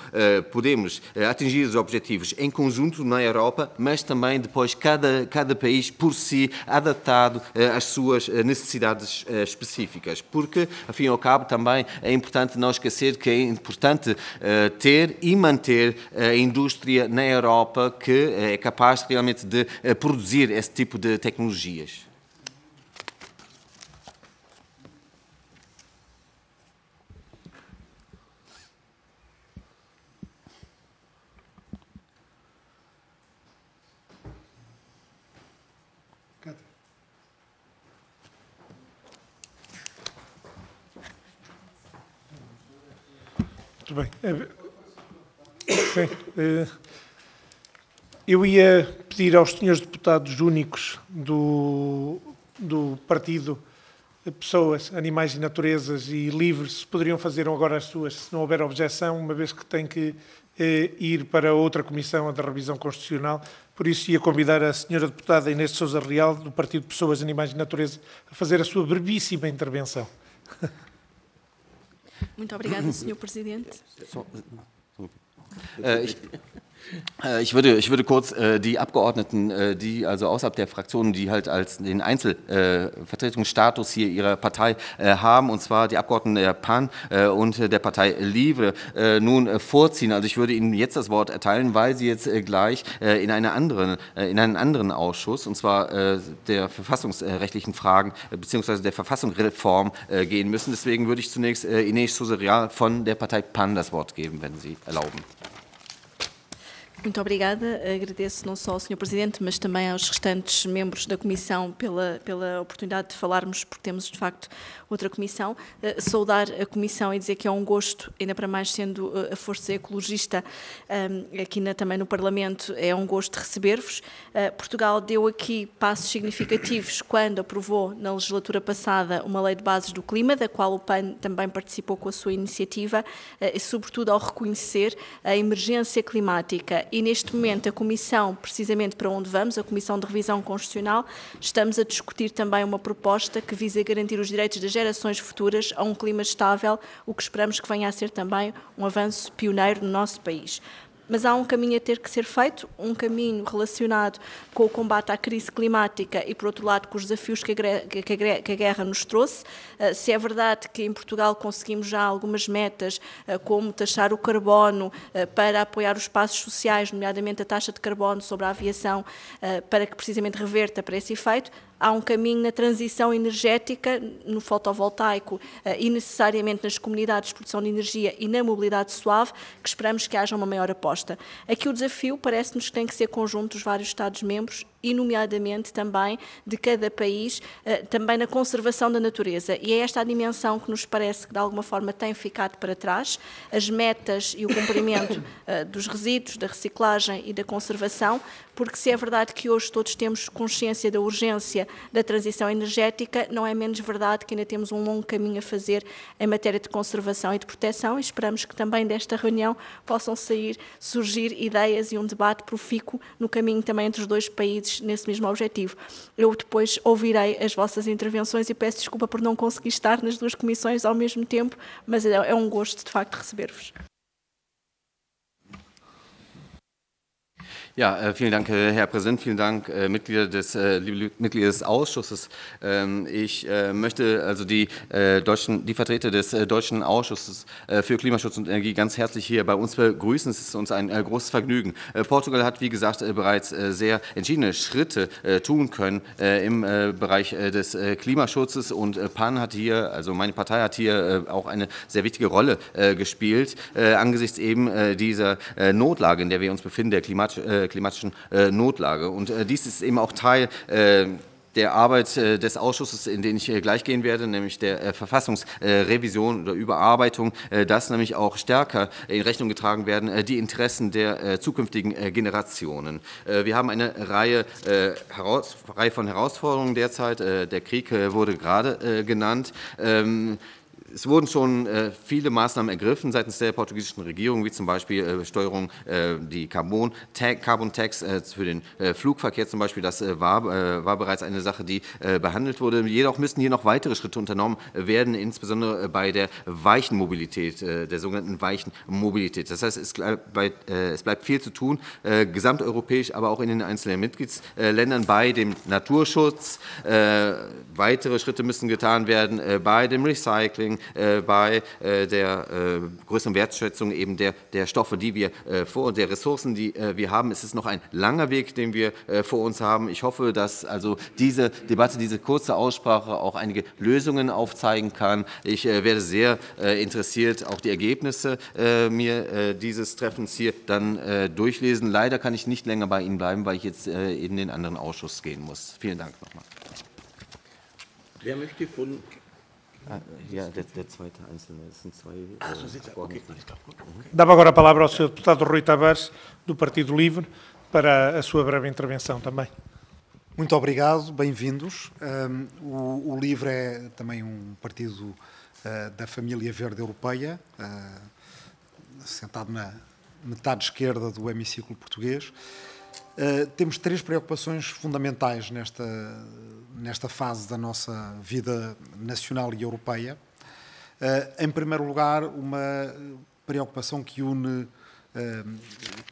podemos atingir os objetivos em conjunto na Europa, mas também depois cada, cada país por si adaptado às suas necessidades específicas. Porque, afim ao cabo, também é importante não esquecer que é importante importante eh, ter e manter a indústria na Europa que eh, é capaz realmente de eh, produzir esse tipo de tecnologias. Muito bem. É, sim. É, eu ia pedir aos senhores deputados únicos do, do partido Pessoas, Animais e Naturezas e Livres se poderiam fazer agora as suas, se não houver objeção, uma vez que tem que é, ir para outra comissão, a da revisão constitucional. Por isso ia convidar a senhora deputada Inês Sousa Real, do Partido Pessoas, Animais e Natureza, a fazer a sua brevíssima intervenção. [LAUGHS] Muito obrigada, Sr. Presidente. Só, uh, Äh, ich würde, ich würde kurz äh, die Abgeordneten, äh, die also außerhalb der Fraktionen, die halt als den Einzelvertretungsstatus äh, hier ihrer Partei äh, haben, und zwar die Abgeordneten der PAN äh, und der Partei Livre, nun vorziehen. Also ich würde Ihnen jetzt das Wort erteilen, weil Sie jetzt gleich in, eine andere, in einen anderen Ausschuss, und zwar der verfassungsrechtlichen Fragen bzw. der Verfassungsreform gehen müssen. Deswegen würde ich zunächst Ines Suserial von der Partei PAN das Wort geben, wenn Sie erlauben. Muito obrigada. Agradeço não só ao Sr. Presidente, mas também aos restantes membros da Comissão pela, pela oportunidade de falarmos, porque temos, de facto, outra comissão, eh, saudar a comissão e dizer que é um gosto, ainda para mais sendo eh, a força ecologista ehm, aqui na, também no Parlamento, é um gosto receber-vos. Eh, Portugal deu aqui passos significativos quando aprovou na legislatura passada uma lei de bases do clima, da qual o PAN também participou com a sua iniciativa, e sobretudo ao reconhecer a emergência climática. E neste momento a comissão, precisamente para onde vamos, a Comissão de Revisão Constitucional, estamos a discutir também uma proposta que visa garantir os direitos das gerações futuras a um clima estável, o que esperamos que venha a ser também um avanço pioneiro no nosso país mas há um caminho a ter que ser feito, um caminho relacionado com o combate à crise climática e, por outro lado, com os desafios que a, guerra nos trouxe. Eh, se é verdade que em Portugal conseguimos já algumas metas, eh, como taxar o carbono eh, para apoiar os passos sociais, nomeadamente a taxa de carbono sobre a aviação, para que precisamente reverta para esse efeito, há um caminho na transição energética no fotovoltaico eh, e necessariamente nas comunidades de produção de energia e na mobilidade suave, que esperamos que haja uma maior aposta. Aqui o desafio parece-nos que tem que ser conjunto dos vários Estados-membros e, nomeadamente, também de cada país, eh, também na conservação da natureza. E é esta a dimensão que nos parece que, de alguma forma, tem ficado para trás. As metas e o cumprimento [COUGHS] eh, dos resíduos, da reciclagem e da conservação, porque se é verdade que hoje todos temos consciência da urgência da transição energética, não é menos verdade que ainda temos um longo caminho a fazer em matéria de conservação e de proteção e esperamos que também desta reunião possam sair, surgir ideias e um debate profícuo no caminho também entre os dois países nesse, nesse mesmo objetivo. Eu depois ouvirei as vossas intervenções e peço desculpa por não conseguir estar nas duas comissões ao mesmo tempo, mas é, é um gosto, de facto, receber-vos. Ja, äh, vielen Dank, äh, Herr Präsident, vielen Dank, äh, Mitglieder des, Mitglieder des Ausschusses. Ähm, ich möchte also die, deutschen, die Vertreter des Deutschen Ausschusses für Klimaschutz und Energie ganz herzlich hier bei uns begrüßen. Es ist uns ein großes Vergnügen. Portugal hat, wie gesagt, bereits sehr entschiedene Schritte tun können im Bereich des Klimaschutzes und PAN hat hier, also meine Partei hat hier auch eine sehr wichtige Rolle gespielt, angesichts eben dieser Notlage, in der wir uns befinden, der Klimaschutz klimatischen äh, Notlage. Und äh, dies ist eben auch Teil äh, der Arbeit des Ausschusses, in den ich gleich gehen werde, nämlich der Verfassungsrevision oder Überarbeitung, dass nämlich auch stärker in Rechnung getragen werden die Interessen der zukünftigen Generationen. Wir haben eine Reihe, von Herausforderungen derzeit. Der Krieg wurde gerade genannt. Ähm, es wurden schon äh, viele Maßnahmen ergriffen seitens der portugiesischen Regierung, wie zum Beispiel äh, Besteuerung, äh, die Carbon, Carbon Tax für den Flugverkehr zum Beispiel. Das war, war bereits eine Sache, die behandelt wurde. Jedoch müssen hier noch weitere Schritte unternommen werden, insbesondere bei der weichen Mobilität, der sogenannten weichen Mobilität. Das heißt, es bleibt viel zu tun, gesamteuropäisch, aber auch in den einzelnen Mitgliedsländern bei dem Naturschutz. Weitere Schritte müssen getan werden bei dem Recycling, äh, bei äh, der äh, größeren Wertschätzung eben der, der Stoffe, die wir vor und der Ressourcen, die wir haben. Es ist noch ein langer Weg, den wir vor uns haben. Ich hoffe, dass also diese Debatte, diese kurze Aussprache auch einige Lösungen aufzeigen kann. Ich werde sehr interessiert auch die Ergebnisse mir dieses Treffens hier dann durchlesen. Leider kann ich nicht länger bei Ihnen bleiben, weil ich jetzt in den anderen Ausschuss gehen muss. Vielen Dank nochmal. Wer möchte von Ah, zweite Einzelne. sind zwei. Äh, ah, so mhm. okay. Dava agora a palavra ao Sr. Deputado Rui Tavares, do Partido Livre, para a sua breve intervenção também. Muito obrigado, bem-vindos. Um, o, o, Livre é também um partido uh, da família verde europeia, uh, sentado na metade esquerda do hemiciclo português. Uh, temos três preocupações fundamentais nesta nesta fase da nossa vida nacional e europeia. Eh, em primeiro lugar, uma preocupação que une eh,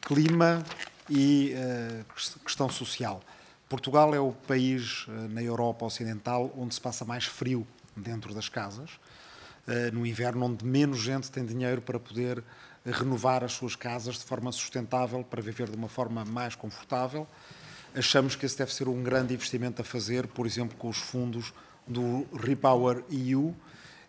clima e eh, questão social. Portugal é o país na Europa Ocidental onde se passa mais frio dentro das casas, no inverno, onde menos gente tem dinheiro para poder renovar as suas casas de forma sustentável, para viver de uma forma mais confortável achamos que esse deve ser um grande investimento a fazer, por exemplo, com os fundos do Repower EU,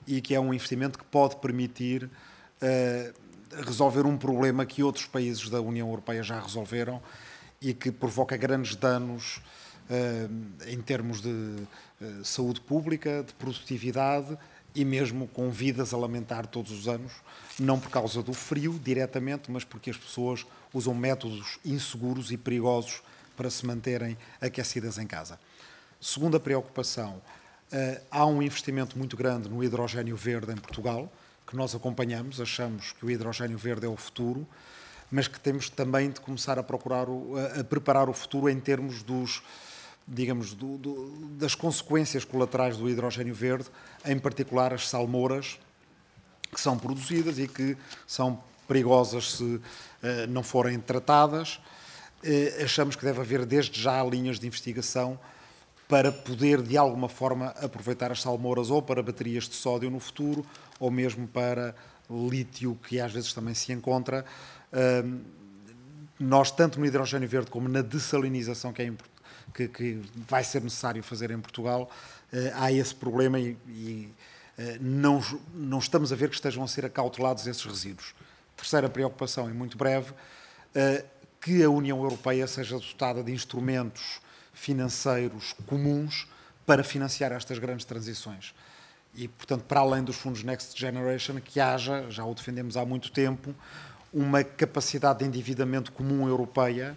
e que é um investimento que pode permitir uh, resolver um problema que outros países da União Europeia já resolveram e que provoca grandes danos uh, em termos de uh, saúde pública, de produtividade e mesmo com vidas a lamentar todos os anos, não por causa do frio diretamente, mas porque as pessoas usam métodos inseguros e perigosos para se manterem aquecidas em casa. Segunda preocupação, eh, há um investimento muito grande no hidrogênio verde em Portugal, que nós acompanhamos, achamos que o hidrogênio verde é o futuro, mas que temos também de começar a procurar, a preparar o futuro em termos dos, digamos, do, do, das consequências colaterais do hidrogênio verde, em particular as salmouras que são produzidas e que são perigosas se uh, não forem tratadas. Eh, achamos que deve haver desde já linhas de investigação para poder, de alguma forma, aproveitar as salmouras ou para baterias de sódio no futuro, ou mesmo para lítio, que às vezes também se encontra. Nós, tanto no hidrogênio verde como na dessalinização que, é que, que vai ser necessário fazer em Portugal, eh, há esse problema e, e eh, não, não estamos a ver que estejam a ser acautelados esses resíduos. Terceira preocupação, e muito breve, que a União Europeia seja dotada de instrumentos financeiros comuns para financiar estas grandes transições. E, portanto, para além dos fundos Next Generation, que haja, já o defendemos há muito tempo, uma capacidade de endividamento comum europeia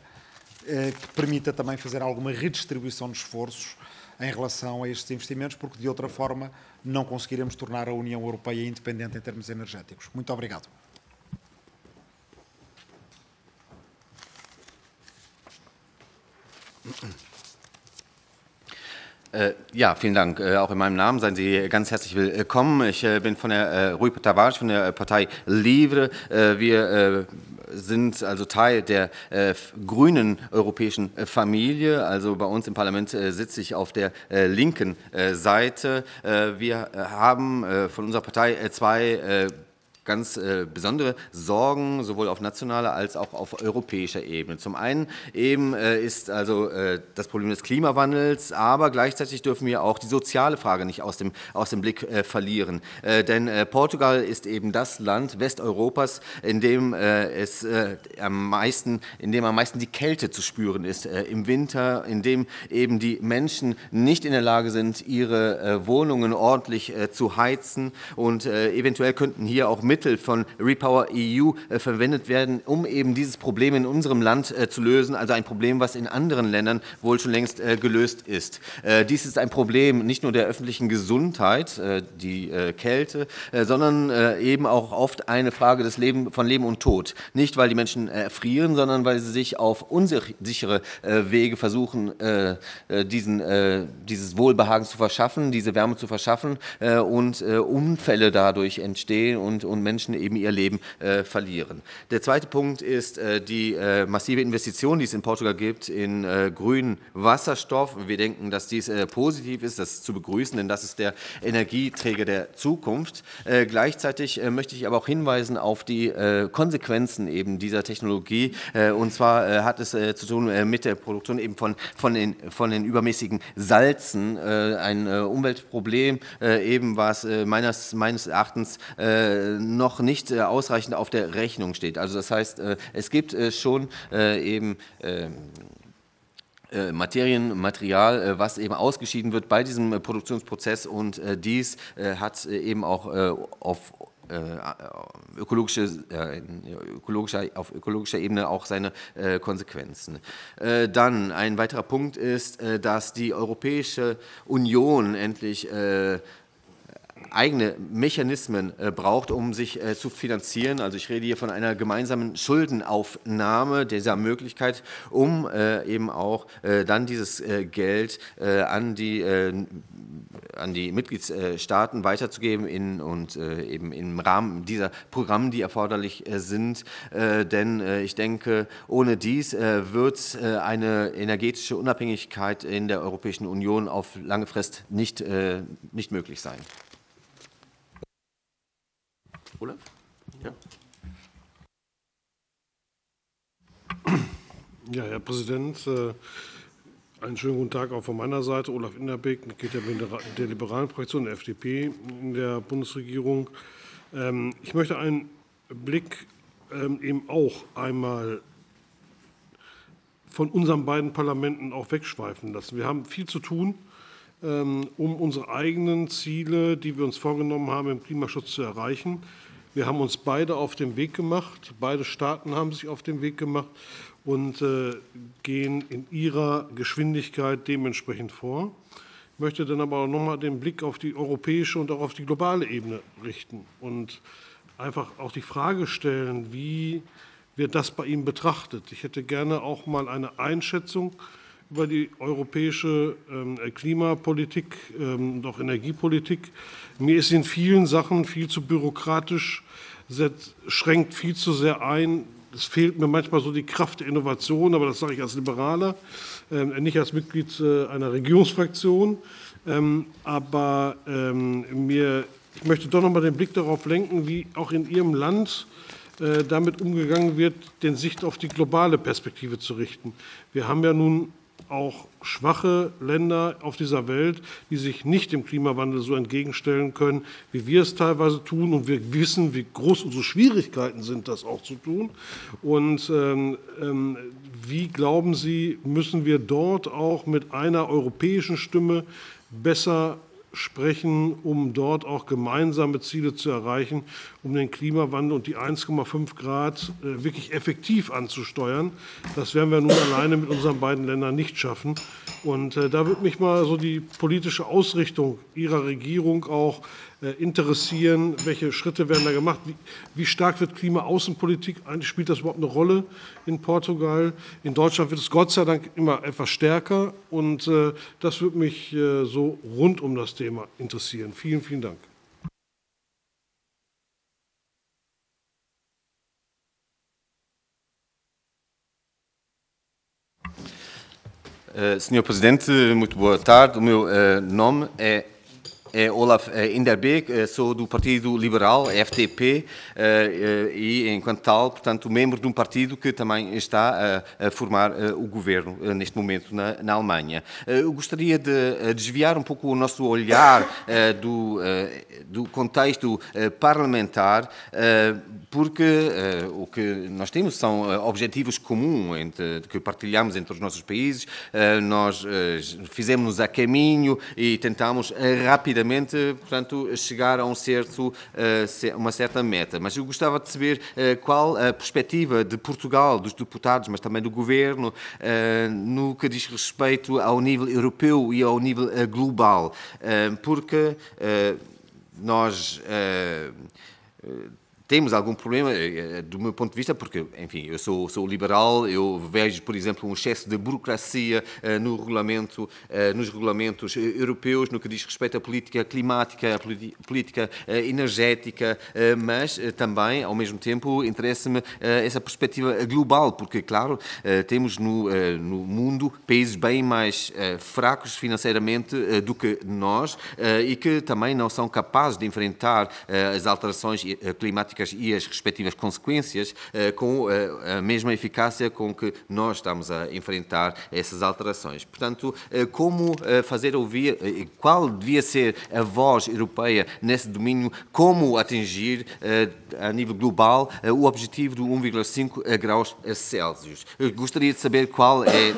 eh, que permita também fazer alguma redistribuição de esforços em relação a estes investimentos, porque de outra forma não conseguiremos tornar a União Europeia independente em termos energéticos. Muito obrigado. Äh, ja, vielen Dank. Äh, auch in meinem Namen seien Sie ganz herzlich willkommen. Ich äh, bin von der Rui Tavares, von der Partei Livre. Wir sind also Teil der äh, grünen europäischen äh, Familie. Also bei uns im Parlament äh, sitze ich auf der linken Seite. wir haben von unserer Partei zwei ganz äh, besondere Sorgen, sowohl auf nationaler als auch auf europäischer Ebene. Zum einen eben äh, ist also äh, das Problem des Klimawandels, aber gleichzeitig dürfen wir auch die soziale Frage nicht aus dem, aus dem Blick äh, verlieren. Äh, denn äh, Portugal ist eben das Land Westeuropas, in dem es am meisten, in dem am meisten die Kälte zu spüren ist im Winter, in dem eben die Menschen nicht in der Lage sind, ihre Wohnungen ordentlich zu heizen und eventuell könnten hier auch mit Mittel von Repower EU äh, verwendet werden, um eben dieses Problem in unserem Land äh, zu lösen, also ein Problem, was in anderen Ländern wohl schon längst äh, gelöst ist. Dies ist ein Problem nicht nur der öffentlichen Gesundheit, die Kälte, sondern eben auch oft eine Frage des Leben, von Leben und Tod. Nicht, weil die Menschen erfrieren, sondern weil sie sich auf unsichere Wege versuchen, diesen, dieses Wohlbehagen zu verschaffen, diese Wärme zu verschaffen und Unfälle dadurch entstehen und, und Menschen eben ihr Leben äh, verlieren. Der zweite Punkt ist äh, die äh, massive Investition, die es in Portugal gibt, in äh, grünen Wasserstoff. Wir denken, dass dies äh, positiv ist, das ist zu begrüßen, denn das ist der Energieträger der Zukunft. Äh, gleichzeitig möchte ich aber auch hinweisen auf die Konsequenzen eben dieser Technologie. und zwar hat es zu tun mit der Produktion eben von, von, den, von den übermäßigen Salzen, ein Umweltproblem eben, was meines, meines Erachtens äh, noch nicht äh, ausreichend auf der Rechnung steht. Also das heißt, äh, es gibt äh, schon eben ähm, Materien, Material, was eben ausgeschieden wird bei diesem Produktionsprozess und dies hat eben auch auf ökologische, ökologischer, auf ökologischer Ebene auch seine Konsequenzen. dann ein weiterer Punkt ist, dass die Europäische Union endlich eigene Mechanismen äh, braucht, um sich äh, zu finanzieren. Also ich rede hier von einer gemeinsamen Schuldenaufnahme dieser Möglichkeit, um äh, eben auch dann dieses Geld an die, an die Mitgliedstaaten weiterzugeben in, und eben im Rahmen dieser Programme, die erforderlich sind. Denn ich denke, ohne dies wird es eine energetische Unabhängigkeit in der Europäischen Union auf lange Frist nicht, nicht möglich sein. Olaf? Ja. Ja, Herr Präsident, äh, einen schönen guten Tag auch von meiner Seite. Olaf Inderbeck, Mitglied der liberalen Fraktion der FDP in der Bundesregierung. Ähm, ich möchte einen Blick ähm, eben auch einmal von unseren beiden Parlamenten auch wegschweifen lassen. Wir haben viel zu tun, ähm, um unsere eigenen Ziele, die wir uns vorgenommen haben, im Klimaschutz zu erreichen. Wir haben uns beide auf den Weg gemacht. Beide Staaten haben sich auf den Weg gemacht und äh, gehen in ihrer Geschwindigkeit dementsprechend vor. Ich möchte dann aber auch nochmal den Blick auf die europäische und auch auf die globale Ebene richten und einfach auch die Frage stellen, wie wird das bei Ihnen betrachtet? Ich hätte gerne auch mal eine Einschätzung über die europäische ähm, Klimapolitik ähm, und auch Energiepolitik. Mir ist in vielen Sachen viel zu bürokratisch schränkt viel zu sehr ein. Es fehlt mir manchmal so die Kraft der Innovation, aber das sage ich als Liberaler, ähm, nicht als Mitglied äh, einer Regierungsfraktion. Ähm, aber ähm, mir, ich möchte doch noch mal den Blick darauf lenken, wie auch in Ihrem Land äh, damit umgegangen wird, den Sicht auf die globale Perspektive zu richten. Wir haben ja nun auch schwache Länder auf dieser Welt, die sich nicht dem Klimawandel so entgegenstellen können, wie wir es teilweise tun. Und wir wissen, wie groß unsere Schwierigkeiten sind, das auch zu tun. Und ähm, ähm, wie glauben Sie, müssen wir dort auch mit einer europäischen Stimme besser sprechen, um dort auch gemeinsame Ziele zu erreichen um den Klimawandel und die 1,5 Grad äh, wirklich effektiv anzusteuern. Das werden wir nun alleine mit unseren beiden Ländern nicht schaffen. Und äh, da würde mich mal so die politische Ausrichtung Ihrer Regierung auch äh, interessieren. Welche Schritte werden da gemacht? Wie, wie stark wird Klimaaußenpolitik eigentlich? Spielt das überhaupt eine Rolle in Portugal? In Deutschland wird es Gott sei Dank immer etwas stärker. Und das würde mich so rund um das Thema interessieren. Vielen, vielen Dank. Eh, senhor Presidente, muito boa tarde. O meu uh, nome é é Olaf eh, Inderbeek, sou do Partido Liberal, FDP, e, enquanto tal, portanto, membro de um partido que também está a, formar o governo neste momento na, na Alemanha. Eu gostaria de desviar um pouco o nosso olhar do, do contexto parlamentar porque uh, o que nós temos são uh, objetivos comuns entre, que partilhamos entre os nossos países. Uh, nós fizemos-nos a caminho e tentamos rapidamente, portanto, chegar a um certo, uma certa meta. Mas eu gostava de saber qual a perspectiva de Portugal, dos deputados, mas também do governo, no que diz respeito ao nível europeu e ao nível global, porque nós temos algum problema, eh, eh, do meu ponto de vista, porque, enfim, eu sou, sou liberal, eu vejo, por exemplo, um excesso de burocracia uh, no regulamento, uh, nos regulamentos europeus no que diz respeito à política climática, à política uh, energética, mas também, ao mesmo tempo, interessa-me essa perspectiva global, porque, claro, temos no, no mundo países bem mais fracos financeiramente do que nós e que também não são capazes de enfrentar as alterações climáticas práticas e as respectivas consequências eh, com eh, a mesma eficácia com que nós estamos a enfrentar essas alterações. Portanto, eh, como fazer ouvir, qual devia ser a voz europeia nesse domínio, como atingir a nível global o objetivo de 1,5 graus Celsius. Eu gostaria de saber qual é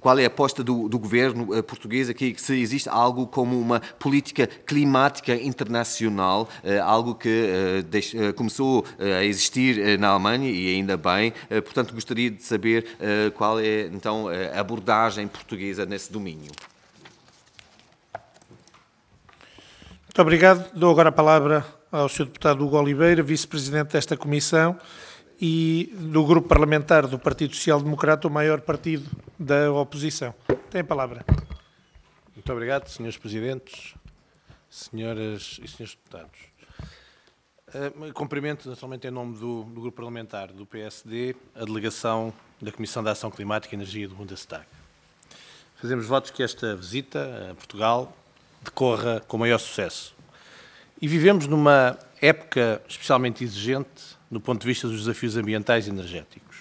qual é a aposta do, do governo eh, português aqui, se existe algo como uma política climática internacional, eh, algo que eh, começou a existir na Alemanha e ainda bem. Portanto, gostaria de saber qual é então a abordagem portuguesa nesse domínio. Muito obrigado. Dou agora a palavra ao Sr. Deputado Hugo Oliveira, Vice-Presidente desta Comissão e do grupo parlamentar do Partido Social Democrata, o maior partido da oposição. Tem a palavra. Muito obrigado, senhores presidentes, senhoras e senhores deputados. Uh, cumprimento, naturalmente, em nome do, do, grupo parlamentar do PSD, a delegação da Comissão da Ação Climática e Energia do Bundestag. Fazemos votos que esta visita a Portugal decorra com maior sucesso. E vivemos numa época especialmente exigente do ponto de vista dos desafios ambientais e energéticos.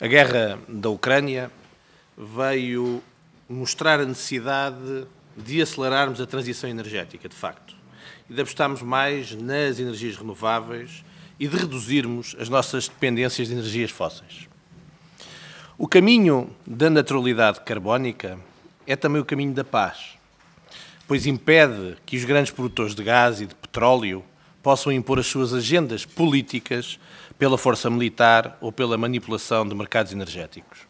A guerra da Ucrânia veio mostrar a necessidade de acelerarmos a transição energética, de facto, e de apostarmos mais nas energias renováveis e de reduzirmos as nossas dependências de energias fósseis. O caminho da naturalidade carbónica é também o caminho da paz, pois impede que os grandes produtores de gás e de petróleo possam impor as suas agendas políticas pela força militar ou pela manipulação de mercados energéticos.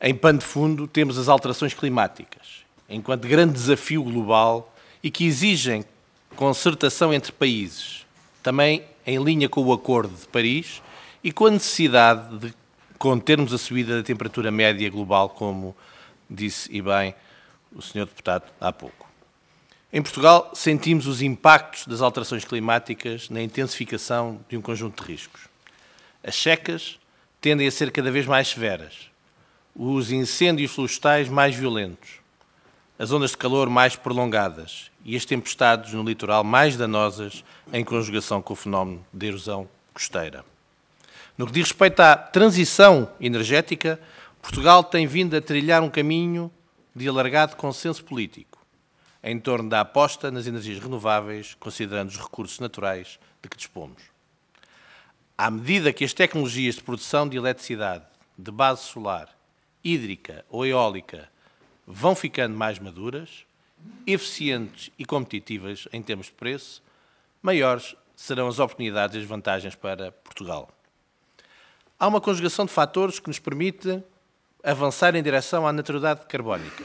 Em pano de fundo, temos as alterações climáticas, enquanto grande desafio global e que exigem concertação entre países, também em linha com o Acordo de Paris e com a necessidade de contermos a subida da temperatura média global, como disse e bem o Sr. Deputado há pouco. Em Portugal, sentimos os impactos das alterações climáticas na intensificação de um conjunto de riscos. As secas tendem a ser cada vez mais severas, os incêndios florestais mais violentos, as ondas de calor mais prolongadas e as tempestades no litoral mais danosas em conjugação com o fenómeno de erosão costeira. No que diz respeito à transição energética, Portugal tem vindo a trilhar um caminho de alargado consenso político em torno da aposta nas energias renováveis, considerando os recursos naturais de que dispomos. À medida que as tecnologias de produção de eletricidade de base solar, hídrica ou eólica vão ficando mais maduras, eficientes e competitivas em termos de preço, maiores serão as oportunidades e as vantagens para Portugal. Há uma conjugação de fatores que nos permite avançar em direção à naturalidade carbónica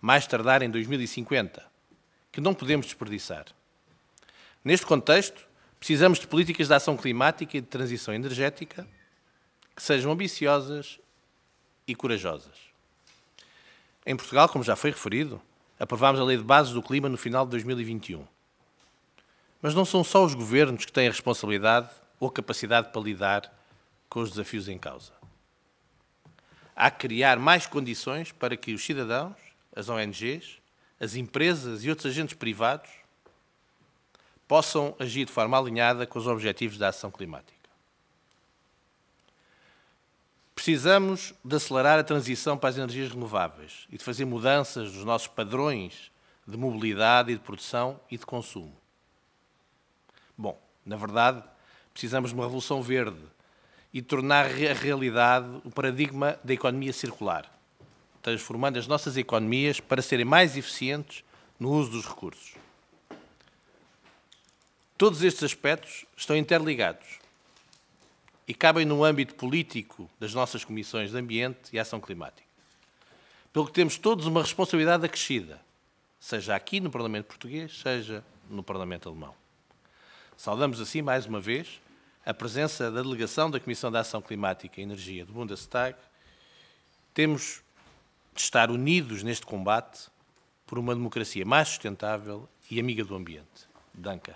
mais tardar em 2050, que não podemos desperdiçar. Neste contexto, precisamos de políticas de ação climática e de transição energética que sejam ambiciosas e corajosas. Em Portugal, como já foi referido, aprovámos a Lei de Bases do Clima no final de 2021. Mas não são só os governos que têm a responsabilidade ou a capacidade para lidar com os desafios em causa. Há que criar mais condições para que os cidadãos as ONGs, as empresas e outros agentes privados possam agir de forma alinhada com os objetivos da ação climática. Precisamos de acelerar a transição para as energias renováveis e de fazer mudanças nos nossos padrões de mobilidade e de produção e de consumo. Bom, na verdade, precisamos de uma revolução verde e de tornar a realidade o paradigma da economia circular transformando as nossas economias para serem mais eficientes no uso dos recursos. Todos estes aspectos estão interligados e cabem no âmbito político das nossas comissões de Ambiente e Ação Climática. Pelo que temos todos uma responsabilidade acrescida, seja aqui no Parlamento Português, seja no Parlamento Alemão. Saudamos assim, mais uma vez, a presença da delegação da Comissão de Ação Climática e Energia do Bundestag. Temos de estar unidos neste combate por uma democracia mais sustentável e amiga do ambiente. Danca.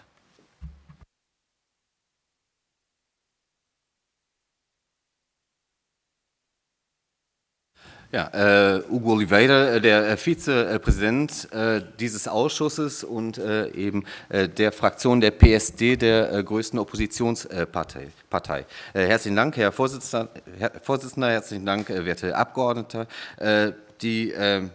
Ja, äh, Hugo Oliveira, äh, der äh, Vizepräsident äh, dieses Ausschusses und äh, eben äh, der Fraktion der PSD, der größten Oppositionspartei. Partei. herzlichen Dank, Herr Vorsitzender, Herr Vorsitzender herzlichen Dank, werte Abgeordnete die ähm,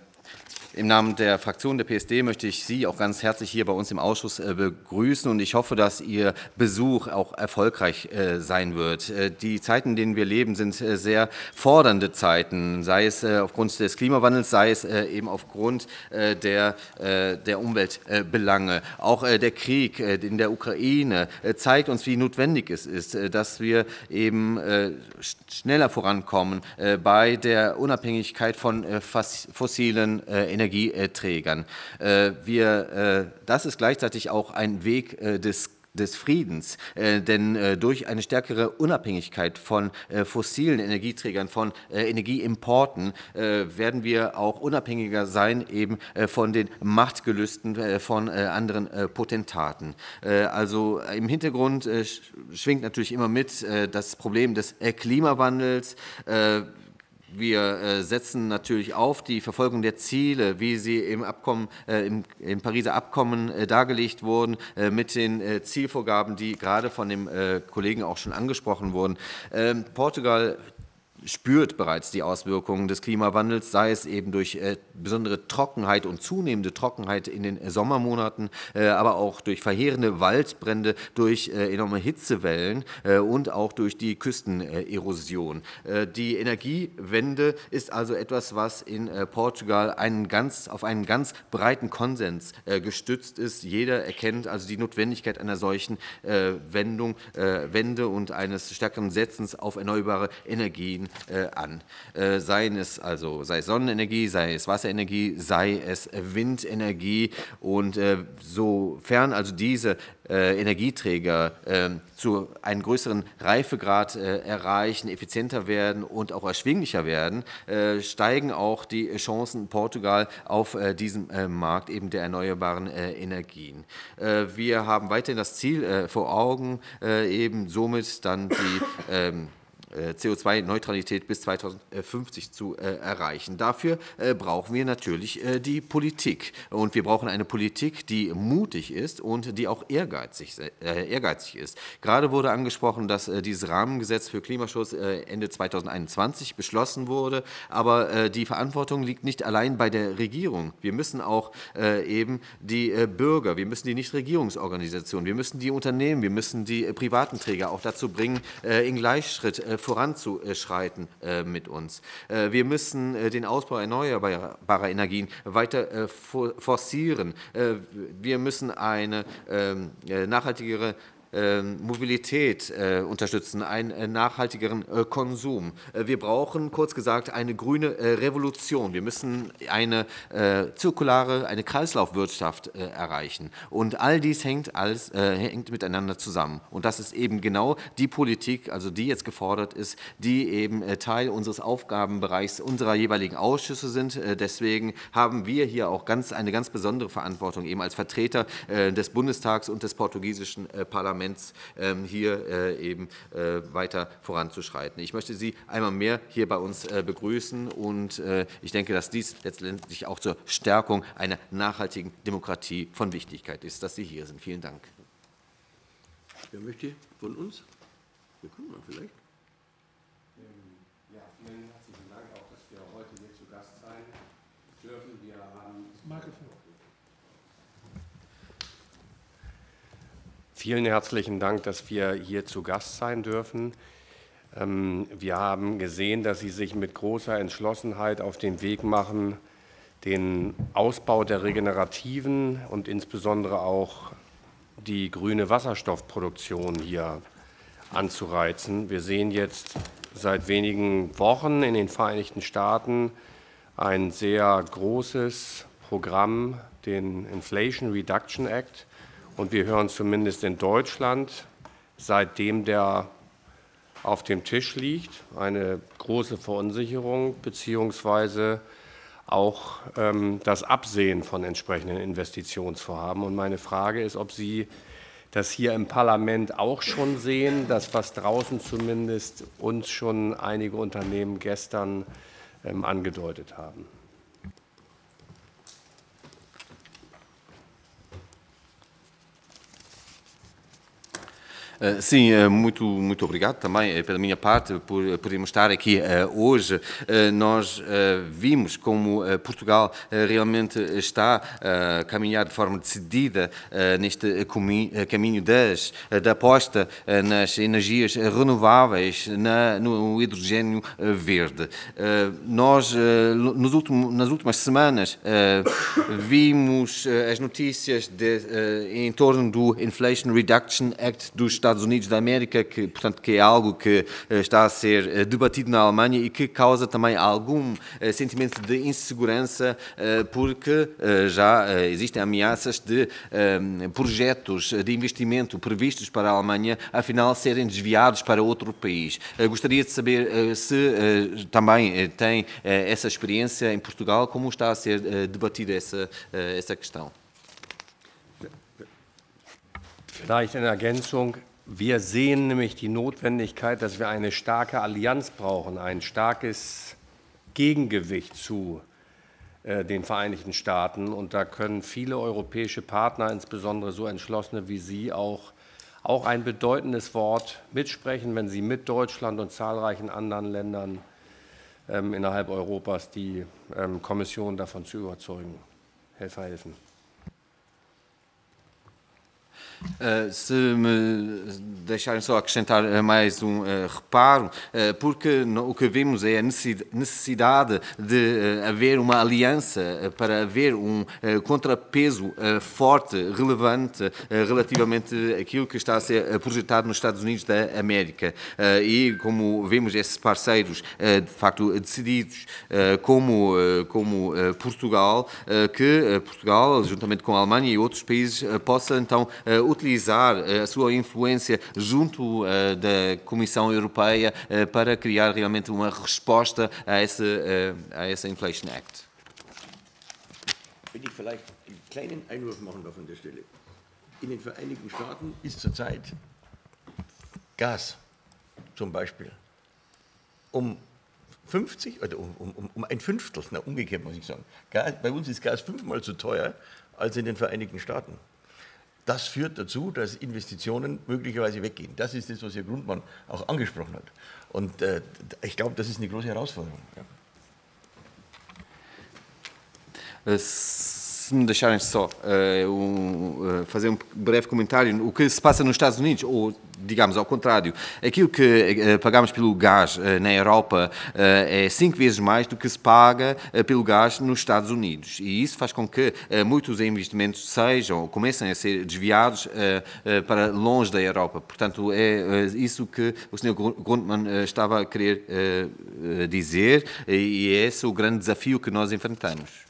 im Namen der Fraktion der PSD möchte ich Sie auch ganz herzlich hier bei uns im Ausschuss äh, begrüßen und ich hoffe, dass Ihr Besuch auch erfolgreich äh, sein wird. Äh, die Zeiten, in denen wir leben, sind sehr fordernde Zeiten, sei es aufgrund des Klimawandels, sei es eben aufgrund der, der Umweltbelange. Auch der Krieg in der Ukraine zeigt uns, wie notwendig es ist, dass wir eben schneller vorankommen bei der Unabhängigkeit von fossilen Energien. Energieträgern. Äh, wir, äh, das ist gleichzeitig auch ein Weg äh, des des Friedens. Äh, denn äh, durch eine stärkere Unabhängigkeit von äh, fossilen Energieträgern, von Energieimporten, werden wir auch unabhängiger sein eben von den Machtgelüsten von anderen Potentaten. also im Hintergrund schwingt natürlich immer mit das Problem des Klimawandels. Wir äh, setzen natürlich auf die Verfolgung der Ziele, wie sie im, Abkommen, äh, im, im, Pariser Abkommen äh, dargelegt wurden, mit den Zielvorgaben, die gerade von dem Kollegen auch schon angesprochen wurden. Ähm, Portugal spürt bereits die Auswirkungen des Klimawandels, sei es eben durch äh, besondere Trockenheit und zunehmende Trockenheit in den äh, Sommermonaten, äh, aber auch durch verheerende Waldbrände, durch äh, enorme Hitzewellen äh, und auch durch die Küstenerosion. Äh, die Energiewende ist also etwas, was in Portugal einen ganz, auf einen ganz breiten Konsens gestützt ist. Jeder erkennt also die Notwendigkeit einer solchen Wendung, Wende und eines stärkeren Setzens auf erneuerbare Energien äh, an. Äh, seien es also, sei es Sonnenenergie, sei es Wasserenergie, sei es Windenergie und äh, sofern also diese äh, Energieträger ähm, zu einem größeren Reifegrad äh, erreichen, effizienter werden und auch erschwinglicher werden, äh, steigen auch die Chancen Portugal auf diesem Markt eben der erneuerbaren Energien. wir haben weiterhin das Ziel vor Augen, eben somit dann die ähm, äh, CO2-Neutralität bis 2050 zu äh, erreichen. Dafür äh, brauchen wir natürlich die Politik. Und wir brauchen eine Politik, die mutig ist und die auch ehrgeizig, ehrgeizig ist. Gerade wurde angesprochen, dass dieses Rahmengesetz für Klimaschutz Ende 2021 beschlossen wurde. Aber die Verantwortung liegt nicht allein bei der Regierung. Wir müssen auch eben die Bürger, wir müssen die Nichtregierungsorganisationen, wir müssen die Unternehmen, wir müssen die privaten Träger auch dazu bringen, in Gleichschritt voranzuschreiten äh, mit uns. Äh, wir müssen äh, den Ausbau erneuerbarer Energien weiter forcieren. Wir müssen eine ähm, nachhaltigere ähm, Mobilität äh, unterstützen, einen äh, nachhaltigeren äh, Konsum. wir brauchen, kurz gesagt, eine grüne Revolution. Wir müssen eine zirkulare, eine Kreislaufwirtschaft erreichen. Und all dies hängt, alles, hängt miteinander zusammen. Und das ist eben genau die Politik, also die jetzt gefordert ist, die eben Teil unseres Aufgabenbereichs unserer jeweiligen Ausschüsse sind. deswegen haben wir hier auch ganz, eine ganz besondere Verantwortung, eben als Vertreter des Bundestags und des portugiesischen Parlaments Parlaments ähm, hier äh, eben äh, weiter voranzuschreiten. Ich möchte Sie einmal mehr hier bei uns äh, begrüßen. und Ich denke, dass dies letztendlich auch zur Stärkung einer nachhaltigen Demokratie von Wichtigkeit ist, dass Sie hier sind. Vielen Dank. Wer möchte von uns? Wir können mal vielleicht. Vielen herzlichen Dank, dass wir hier zu Gast sein dürfen. Ähm, wir haben gesehen, dass Sie sich mit großer Entschlossenheit auf den Weg machen, den Ausbau der regenerativen und insbesondere auch die grüne Wasserstoffproduktion hier anzureizen. Wir sehen jetzt seit wenigen Wochen in den Vereinigten Staaten ein sehr großes Programm, den Inflation Reduction Act, und wir hören zumindest in Deutschland, seitdem der auf dem Tisch liegt, eine große Verunsicherung beziehungsweise auch ähm, das Absehen von entsprechenden Investitionsvorhaben. Und meine Frage ist, ob Sie das hier im Parlament auch schon sehen, das, was draußen zumindest uns schon einige Unternehmen gestern ähm, angedeutet haben. Ah, sim, ah, muito, muito obrigado também eh, pela minha parte por eh, podermos estar aqui eh, hoje. Ah, nós vimos como Portugal realmente está a caminhar de forma decidida neste caminho das, da aposta nas energias renováveis, na, no hidrogênio verde. Nós, nos nas últimas semanas, vimos as notícias de, em torno do Inflation Reduction Act do Estado. Estados Unidos da América, que, portanto, que é algo que eh, está a ser eh, debatido na Alemanha e que causa também algum eh, sentimento de insegurança, porque já existem ameaças de projetos de investimento previstos para a Alemanha, afinal, serem desviados para outro país. Gostaria de saber se também tem essa experiência em Portugal, como está a ser debatida essa, essa questão. Vielleicht eine Ergänzung. Wir sehen nämlich die Notwendigkeit, dass wir eine starke Allianz brauchen, ein starkes Gegengewicht zu äh, den Vereinigten Staaten. Und da können viele europäische Partner, insbesondere so entschlossene wie Sie, auch, auch ein bedeutendes Wort mitsprechen, wenn sie mit Deutschland und zahlreichen anderen Ländern ähm, innerhalb Europas die ähm, Kommission davon zu überzeugen. Helfer helfen. Uh, se me deixarem só acrescentar eh, mais um uh, reparo, uh, porque no, o que vimos é a necessidade de haver uma aliança para haver um contrapeso forte, relevante, relativamente àquilo que está a ser projetado nos Estados Unidos da América. E, como vemos, esses parceiros, de facto, decididos, como, como Portugal, que Portugal, juntamente com a Alemanha e outros países, possa então utilizar eh, a sua influência junto eh, da Comissão Europeia eh, para criar realmente uma resposta a essa, a essa Inflation Act? Wenn ich vielleicht einen kleinen Einwurf machen darf an der Stelle. In den Vereinigten Staaten ist zurzeit Gas zum Beispiel um 50 oder um, um, um ein Fünftel, na umgekehrt muss ich sagen. Gas, bei uns ist Gas fünfmal so teuer als in den Vereinigten Staaten. Das führt dazu, dass Investitionen möglicherweise weggehen. Das ist das, was Herr Grundmann auch angesprochen hat. Und äh, ich glaube, das ist eine große Herausforderung. Ja. Es se me deixarem só uh, um, uh, fazer um breve comentário, o que se passa nos Estados Unidos, ou digamos ao contrário, aquilo que uh, pagamos pelo gás na Europa é cinco vezes mais do que se paga pelo gás nos Estados Unidos. E isso faz com que muitos investimentos sejam, comecem a ser desviados para longe da Europa. Portanto, é isso que o Sr. Grundmann estava a querer dizer, e esse é esse o grande desafio que nós enfrentamos.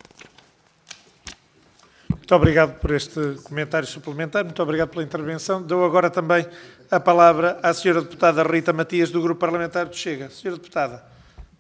Muito obrigado por este comentário suplementar, muito obrigado pela intervenção. Dou agora também a palavra à senhora deputada Rita Matias, do Grupo Parlamentar do Chega. Senhora deputada,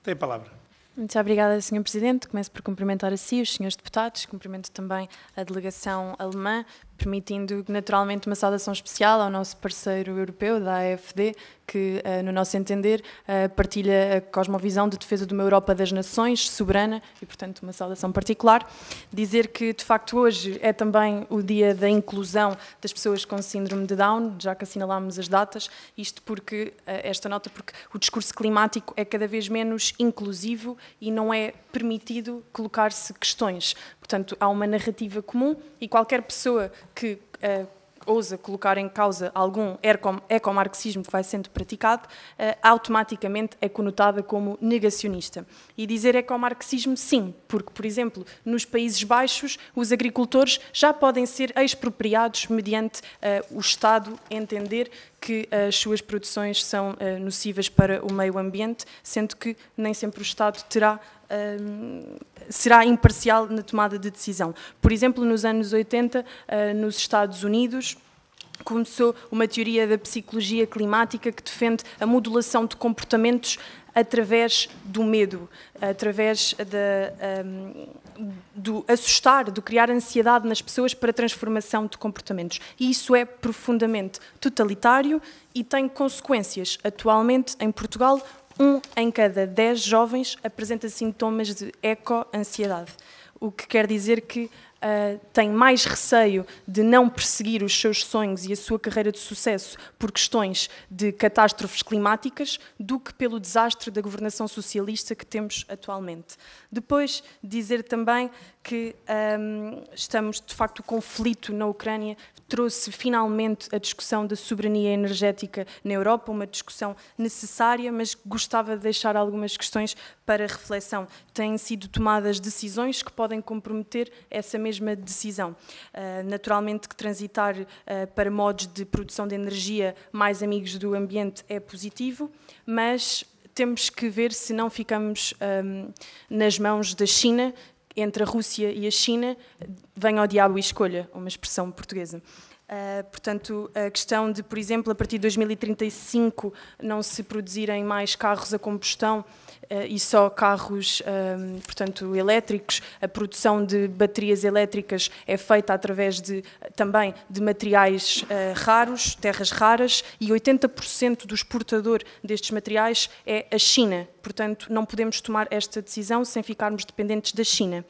tem a palavra. Muito obrigada, Sr. Presidente. Começo por cumprimentar a si, os Srs. Deputados. Cumprimento também a delegação alemã permitindo naturalmente uma saudação especial ao nosso parceiro europeu da AFD, que, eh, no nosso entender, eh, partilha a cosmovisão de defesa de uma Europa das nações, soberana, e, portanto, uma saudação particular. Dizer que, de facto, hoje é também o dia da inclusão das pessoas com síndrome de Down, já que assinalámos as datas, isto porque, eh, esta nota, porque o discurso climático é cada vez menos inclusivo e não é permitido colocar-se questões. Portanto, há uma narrativa comum e qualquer pessoa que uh, ousa colocar em causa algum ecomarxismo que vai sendo praticado, eh, automaticamente é conotada como negacionista. E dizer ecomarxismo, sim, porque, por exemplo, nos Países Baixos, os agricultores já podem ser expropriados mediante uh, o Estado entender que as suas produções são uh, nocivas para o meio ambiente, sendo que nem sempre o Estado terá um, ehm, será imparcial na tomada de decisão. Por exemplo, nos anos 80, uh, eh, nos Estados Unidos, começou uma teoria da psicologia climática que defende a modulação de comportamentos através do medo, através de, um, do assustar, do criar ansiedade nas pessoas para transformação de comportamentos. E isso é profundamente totalitário e tem consequências. Atualmente, em Portugal, um em cada dez jovens apresenta sintomas de eco-ansiedade, o que quer dizer que uh, ah, tem mais receio de não perseguir os seus sonhos e a sua carreira de sucesso por questões de catástrofes climáticas do que pelo desastre da governação socialista que temos atualmente. Depois, dizer também que um, estamos, de facto, o conflito na Ucrânia trouxe finalmente a discussão da soberania energética na Europa, uma discussão necessária, mas gostava de deixar algumas questões para reflexão. Têm sido tomadas decisões que podem comprometer essa mesma decisão. Uh, naturalmente que transitar uh, para modos de produção de energia mais amigos do ambiente é positivo, mas temos que ver se não ficamos um, nas mãos da China, entre a Rússia e a China, venha ao diabo e escolha, uma expressão portuguesa. Uh, portanto, a questão de, por exemplo, a partir de 2035 não se produzirem mais carros a combustão eh, e só carros, ehm, portanto, elétricos. A produção de baterias elétricas é feita através de também de materiais eh, raros, terras raras, e 80% do exportador destes materiais é a China. Portanto, não podemos tomar esta decisão sem ficarmos dependentes da China.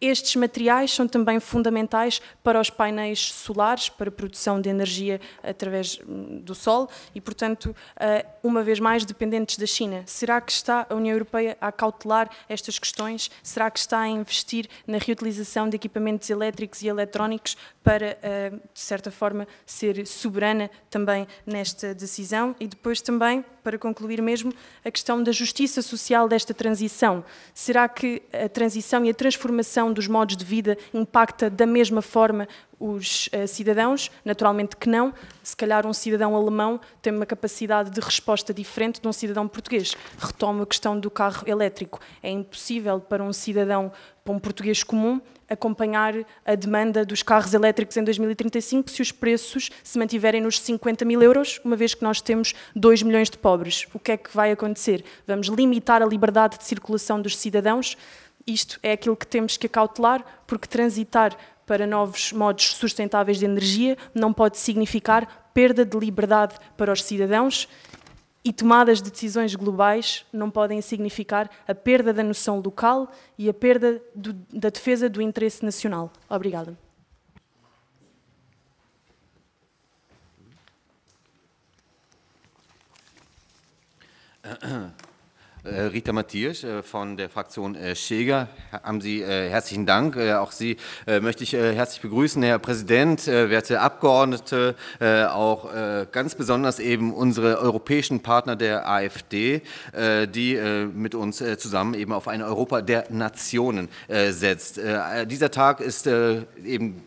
Estes materiais são também fundamentais para os painéis solares, para a produção de energia através hum, do Sol e, portanto, eh, uma vez mais dependentes da China. Será que está a União Europeia a cautelar estas questões? Será que está a investir na reutilização de equipamentos elétricos e eletrónicos para, eh, de certa forma, ser soberana também nesta decisão? E depois também, para concluir mesmo, a questão da justiça social desta transição. Será que a transição e a transformação evolução dos modos de vida impacta da mesma forma os uh, cidadãos? Naturalmente que não. Se calhar um cidadão alemão tem uma capacidade de resposta diferente de um cidadão português. Retomo a questão do carro elétrico. É impossível para um cidadão, para um português comum, acompanhar a demanda dos carros elétricos em 2035 se os preços se mantiverem nos 50 mil euros, uma vez que nós temos 2 milhões de pobres. O que é que vai acontecer? Vamos limitar a liberdade de circulação dos cidadãos? isto é aquilo que temos que acautelar, porque transitar para novos modos sustentáveis de energia não pode significar perda de liberdade para os cidadãos e tomadas de decisões globais não podem significar a perda da noção local e a perda do, da defesa do interesse nacional. Obrigada. [CLEARS THROAT] Äh, Rita Matthias äh, von der Fraktion äh, Scheger, haben Sie herzlichen Dank. Auch Sie möchte ich herzlich begrüßen, Herr Präsident, werte Abgeordnete, auch ganz besonders eben unsere europäischen Partner der AfD, die mit uns zusammen eben auf ein Europa der Nationen setzt. Dieser Tag ist eben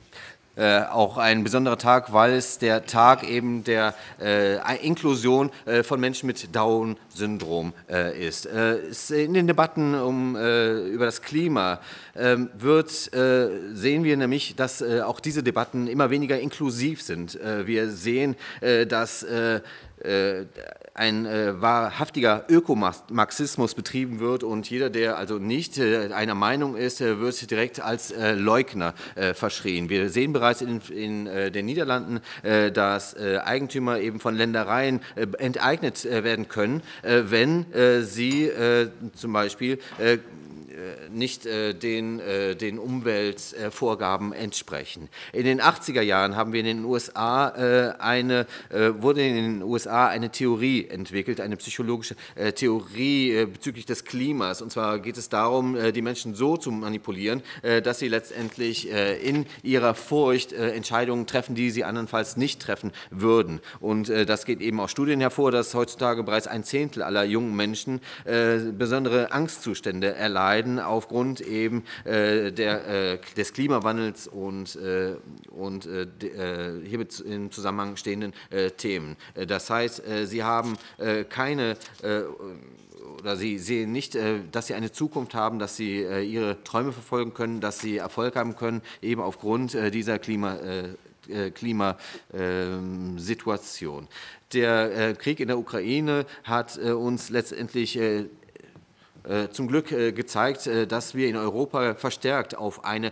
äh, auch ein besonderer Tag, weil es der Tag eben der äh, Inklusion äh, von Menschen mit Down-Syndrom äh, ist. Äh, in den Debatten um, über das Klima ähm, wird, sehen wir nämlich, dass auch diese Debatten immer weniger inklusiv sind. wir sehen, dass äh, ein äh, wahrhaftiger Ökomarxismus betrieben wird und jeder, der also nicht äh, einer Meinung ist, wird direkt als Leugner verschrien. Wir sehen bereits in, in den Niederlanden, dass Eigentümer eben von Ländereien enteignet werden können, wenn sie zum Beispiel äh, nicht äh, den, äh, den Umweltvorgaben entsprechen. In den 80er Jahren haben wir in den USA eine, wurde in den USA eine Theorie entwickelt, eine psychologische Theorie bezüglich des Klimas. Und zwar geht es darum, die Menschen so zu manipulieren, dass sie letztendlich in ihrer Furcht Entscheidungen treffen, die sie andernfalls nicht treffen würden. Und das geht eben aus Studien hervor, dass heutzutage bereits ein Zehntel aller jungen Menschen besondere Angstzustände erleiden werden aufgrund eben äh, der, äh, des Klimawandels und, äh, und äh, äh, hiermit im Zusammenhang stehenden äh, Themen. Das heißt, Sie haben keine oder Sie sehen nicht, dass Sie eine Zukunft haben, dass Sie Ihre Träume verfolgen können, dass Sie Erfolg haben können, eben aufgrund dieser Klima, Klimasituation. Ähm, der Krieg in der Ukraine hat uns letztendlich äh, zum Glück äh, gezeigt, äh, dass wir in Europa verstärkt auf eine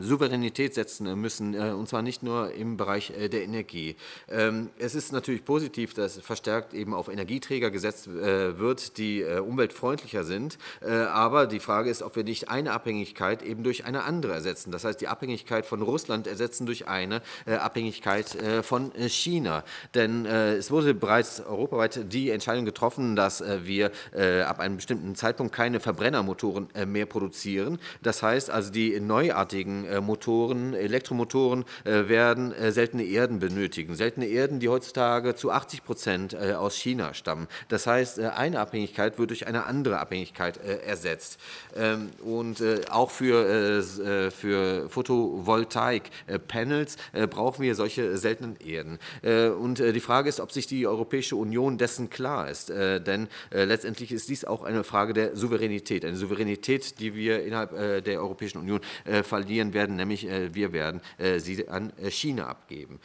Souveränität setzen müssen, und zwar nicht nur im Bereich der Energie. Ähm, es ist natürlich positiv, dass verstärkt eben auf Energieträger gesetzt wird, die umweltfreundlicher sind. Aber die Frage ist, ob wir nicht eine Abhängigkeit eben durch eine andere ersetzen. Das heißt, die Abhängigkeit von Russland ersetzen durch eine Abhängigkeit von China. Denn es wurde bereits europaweit die Entscheidung getroffen, dass wir ab einem bestimmten bestimmten Zeitpunkt keine Verbrennermotoren äh, mehr produzieren. Das heißt also, die neuartigen äh, Motoren, Elektromotoren äh, werden seltene Erden benötigen. Seltene Erden, die heutzutage zu 80 Prozent aus China stammen. Das heißt, eine Abhängigkeit wird durch eine andere Abhängigkeit ersetzt. Ähm, und auch für, für Photovoltaik-Panels brauchen wir solche seltenen Erden. Und die Frage ist, ob sich die Europäische Union dessen klar ist. Denn letztendlich ist dies auch eine Frage der Souveränität. Eine Souveränität, die wir innerhalb äh, der Europäischen Union äh, verlieren werden, nämlich äh, wir werden sie an China abgeben.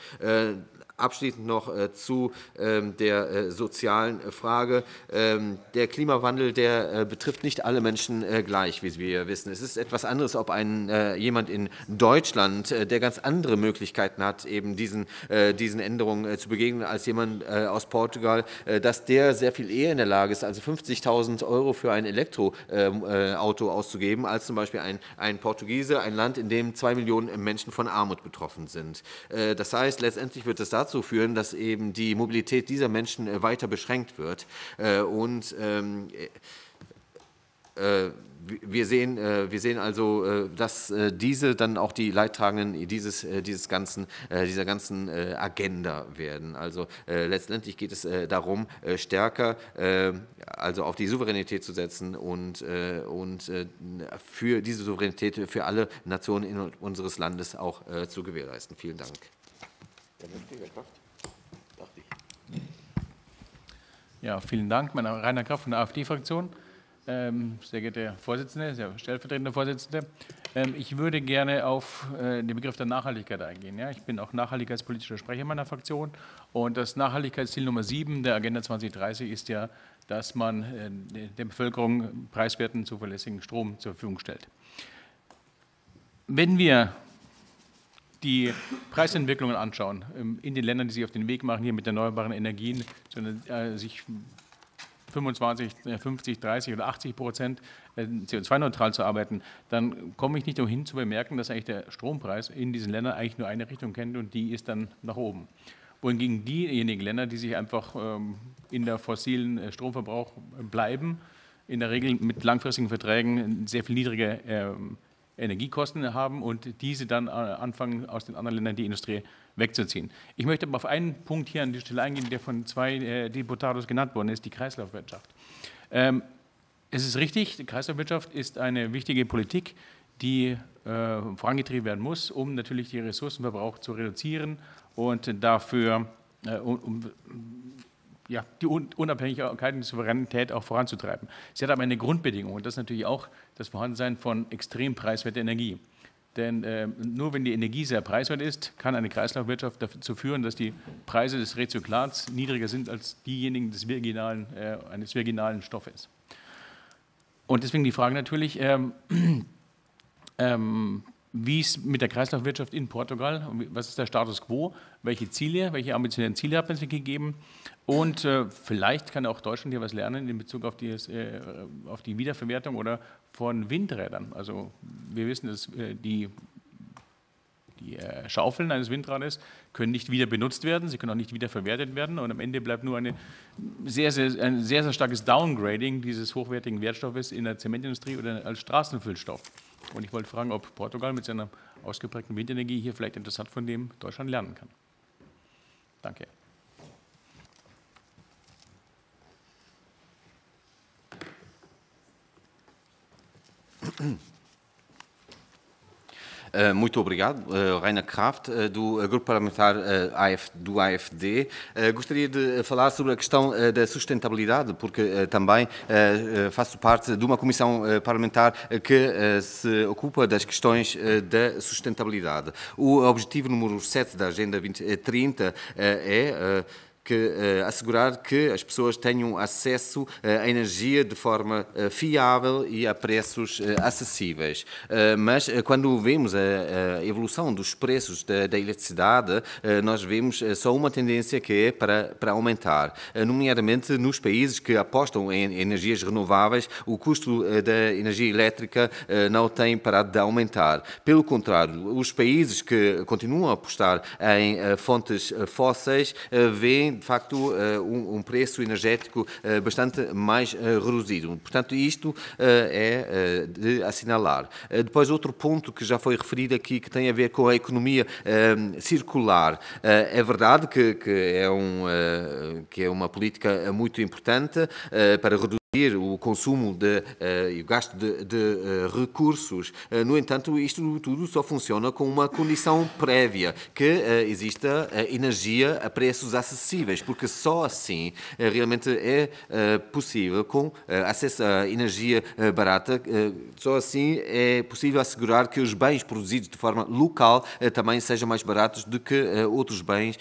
Abschließend noch äh, zu ähm, der äh, sozialen äh, Frage. Ähm, der Klimawandel der betrifft nicht alle Menschen gleich, wie wir wissen. Es ist etwas anderes, ob ein, jemand in Deutschland, der ganz andere Möglichkeiten hat, eben diesen, diesen Änderungen zu begegnen, als jemand aus Portugal, dass der sehr viel eher in der Lage ist, also 50.000 Euro für ein Elektroauto ähm, auszugeben, als zum Beispiel ein, ein Portugiese, ein Land, in dem zwei Millionen Menschen von Armut betroffen sind. Das heißt, letztendlich wird es das dazu führen, dass eben die Mobilität dieser Menschen äh, weiter beschränkt wird. Äh, und ähm, äh, wir sehen, wir sehen also, dass diese dann auch die Leidtragenden dieses, dieses ganzen, dieser ganzen Agenda werden. Also letztendlich geht es darum, stärker also auf die Souveränität zu setzen und, und für diese Souveränität für alle Nationen unseres Landes auch zu gewährleisten. Vielen Dank. Vernünftiger Kraft, dachte ich. Ja, vielen Dank. Mein Name ist Rainer Kraft von der AfD-Fraktion. Ähm, sehr geehrter Herr Vorsitzender, sehr stellvertretender Vorsitzender. Ähm, ich würde gerne auf äh, den Begriff der Nachhaltigkeit eingehen. Ja? Ich bin auch nachhaltigkeitspolitischer Sprecher meiner Fraktion. Und das Nachhaltigkeitsziel Nummer 7 der Agenda 2030 ist ja, dass man äh, der Bevölkerung preiswerten, zuverlässigen Strom zur Verfügung stellt. Wenn wir die Preisentwicklungen anschauen ähm, in den Ländern, die sich auf den Weg machen, hier mit erneuerbaren Energien, sondern äh, sich 25, 50, 30 oder 80 Prozent äh, CO2-neutral zu arbeiten, dann komme ich nicht umhin zu bemerken, dass eigentlich der Strompreis in diesen Ländern eigentlich nur eine Richtung kennt und die ist dann nach oben. Wohingegen diejenigen Länder, die sich einfach ähm, in der fossilen äh, Stromverbrauch bleiben, in der Regel mit langfristigen Verträgen sehr viel niedrige ähm, Energiekosten haben und diese dann äh, anfangen, aus den anderen Ländern die Industrie wegzuziehen. Ich möchte aber auf einen Punkt hier an dieser Stelle eingehen, der von zwei äh, Deputados genannt worden ist, die Kreislaufwirtschaft. Ähm, es ist richtig, die Kreislaufwirtschaft ist eine wichtige Politik, die äh, vorangetrieben werden muss, um natürlich den Ressourcenverbrauch zu reduzieren und dafür, äh, um, um ja, die Unabhängigkeit und Souveränität auch voranzutreiben. Sie hat aber eine Grundbedingung und das ist natürlich auch das Vorhandensein von extrem preiswerter Energie. Denn äh, nur wenn die Energie sehr preiswert ist, kann eine Kreislaufwirtschaft dazu führen, dass die Preise des Rezyklats niedriger sind als diejenigen des virginalen, äh, eines virginalen Stoffes. Und deswegen die Frage natürlich, ähm, [CLEARS THROAT] ähm, wie ist mit der Kreislaufwirtschaft in Portugal? Was ist der Status quo? Welche Ziele, welche ambitionierten Ziele hat man sich gegeben? Und äh, vielleicht kann auch Deutschland hier was lernen in Bezug auf die, äh, auf die Wiederverwertung oder von Windrädern. Also wir wissen, dass äh, die, die äh, Schaufeln eines Windrades können nicht wieder benutzt werden, sie können auch nicht wieder verwertet werden und am Ende bleibt nur eine sehr, sehr, ein sehr, sehr starkes Downgrading dieses hochwertigen Wertstoffes in der Zementindustrie oder als Straßenfüllstoff. Und ich wollte fragen, ob Portugal mit seiner ausgeprägten Windenergie hier vielleicht interessant von dem Deutschland lernen kann. Danke. Eh, muito obrigado, eh, Reina Kraft, eh, do Grupo Parlamentar do AFD. Gostaria de falar sobre a questão da sustentabilidade, porque também faço parte de uma comissão parlamentar que se ocupa das questões da sustentabilidade. O objetivo número 7 da Agenda 2030 é que eh, assegurar que as pessoas tenham acesso eh, à energia de forma eh, fiável e a preços acessíveis. Mas quando vemos a evolução dos preços da, da eletricidade, nós vemos só uma tendência que é para, para aumentar, nomeadamente nos países que apostam em energias renováveis, o custo da energia elétrica não tem parado de aumentar. Pelo contrário, os países que continuam a apostar em fontes fósseis veem de facto, eh, um preço energético eh, bastante mais eh, reduzido. Portanto, isto é de assinalar. Depois, outro ponto que já foi referido aqui, que tem a ver com a economia circular. É verdade que, é, um, que é uma política muito importante para reduzir o consumo eh, e o gasto de, de eh, recursos. Eh, no entanto, isto tudo só funciona com uma condição prévia, que exista energia a preços acessíveis, porque só assim realmente é possível, com acesso a energia barata, só assim é possível assegurar que os bens produzidos de forma local também sejam mais baratos do que outros bens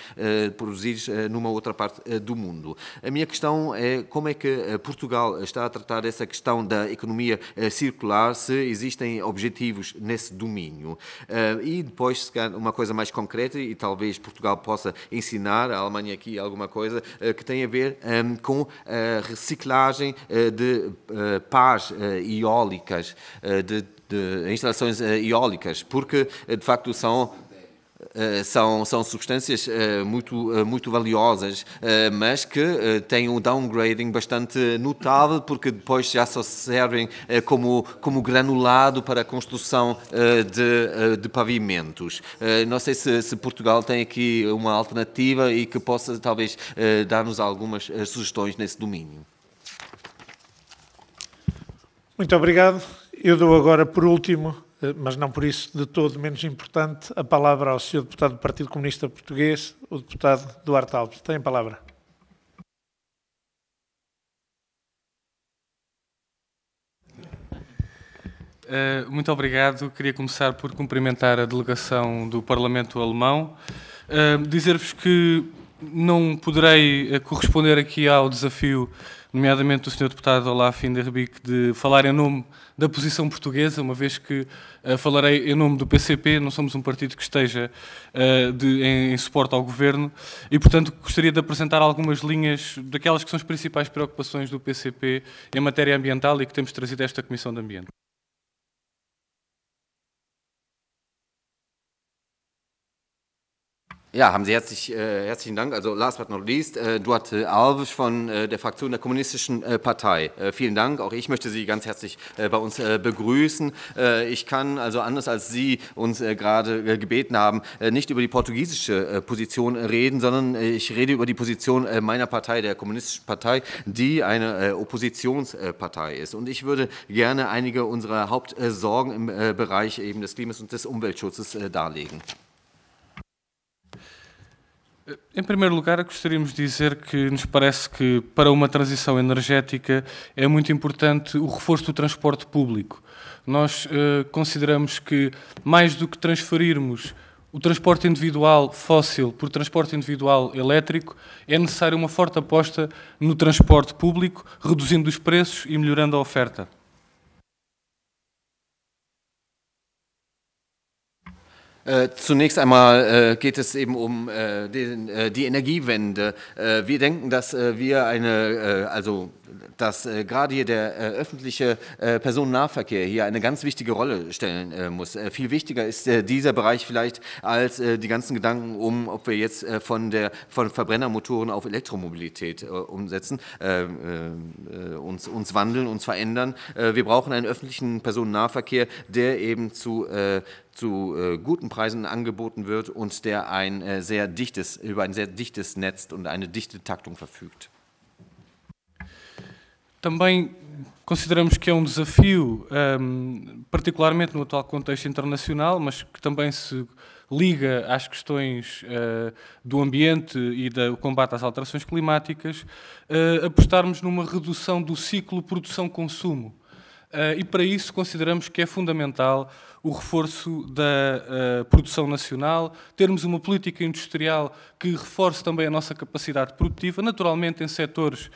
produzidos numa outra parte do mundo. A minha questão é como é que Portugal está a tratar essa questão da economia eh, circular, se existem objetivos nesse domínio. Eh, e depois, uma coisa mais concreta, e talvez Portugal possa ensinar a Alemanha aqui alguma coisa, eh, que tem a ver ehm, com a reciclagem de pás eólicas, de, de instalações eólicas, porque de facto são eh, são, são substâncias eh, muito, eh, muito valiosas, mas que têm um downgrading bastante notável, porque depois já só servem como, como granulado para a construção de, de pavimentos. Não sei se, se Portugal tem aqui uma alternativa e que possa talvez dar-nos algumas sugestões nesse domínio. Muito obrigado. Eu dou agora, por último, eh, mas não por isso de todo menos importante, a palavra ao Sr. Deputado do Partido Comunista Português, o Deputado Duarte Alves. Tem a palavra. Eh, muito obrigado. Queria começar por cumprimentar a delegação do Parlamento Alemão. Eh, dizer-vos que não poderei corresponder aqui ao desafio nomeadamente o Sr. Deputado Olaf Inderbic, de falar em nome da posição portuguesa, uma vez que uh, falarei em nome do PCP, não somos um partido que esteja uh, de, em, em suporte ao Governo, e, portanto, gostaria de apresentar algumas linhas daquelas que são as principais preocupações do PCP em matéria ambiental e que temos trazido a esta Comissão de Ambiente. Ja, haben Sie herzlich, äh, herzlichen Dank. Also last but not least, äh, Duarte Alves von äh, der Fraktion der Kommunistischen äh, Partei. Äh, vielen Dank. Auch ich möchte Sie ganz herzlich äh, bei uns begrüßen. ich kann also anders als Sie uns gerade gebeten haben, nicht über die portugiesische Position reden, sondern ich rede über die Position meiner Partei, der Kommunistischen Partei, die eine Oppositionspartei ist. Und ich würde gerne einige unserer Hauptsorgen im Bereich eben des Klimas und des Umweltschutzes darlegen. Em primeiro lugar, gostaríamos de dizer que nos parece que para uma transição energética é muito importante o reforço do transporte público. Nós eh, consideramos que, mais do que transferirmos o transporte individual fóssil por transporte individual elétrico, é necessária uma forte aposta no transporte público, reduzindo os preços e melhorando a oferta. Äh, zunächst einmal äh, geht es eben um äh, den, äh, die Energiewende. Äh, wir denken, dass wir eine, also dass gerade hier der öffentliche Personennahverkehr hier eine ganz wichtige Rolle stellen muss. viel wichtiger ist dieser Bereich vielleicht als die ganzen Gedanken um, ob wir jetzt von, der, von Verbrennermotoren auf Elektromobilität umsetzen, uns, uns wandeln, uns verändern. wir brauchen einen öffentlichen Personennahverkehr, der eben zu zu äh, guten Preisen angeboten wird und der ein, äh, sehr dichtes, über ein sehr dichtes Netz und eine dichte Taktung verfügt. Também consideramos que é um desafio, um, ehm, particularmente no atual contexto internacional, mas que também se liga às questões uh, do ambiente e do combate às alterações climáticas, uh, apostarmos numa redução do ciclo produção-consumo. Uh, e para isso consideramos que é fundamental o reforço da uh, produção nacional, termos uma política industrial que reforce também a nossa capacidade produtiva, naturalmente em setores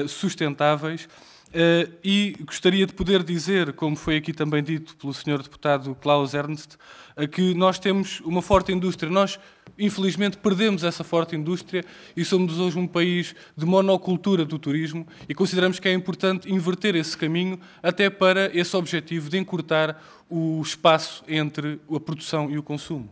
uh, sustentáveis. Uh, e gostaria de poder dizer, como foi aqui também dito pelo senhor deputado Klaus Ernst, que nós temos uma forte indústria. Nós, infelizmente, perdemos essa forte indústria e somos hoje um país de monocultura do turismo e consideramos que é importante inverter esse caminho até para esse objetivo de encurtar o espaço entre a produção e o consumo.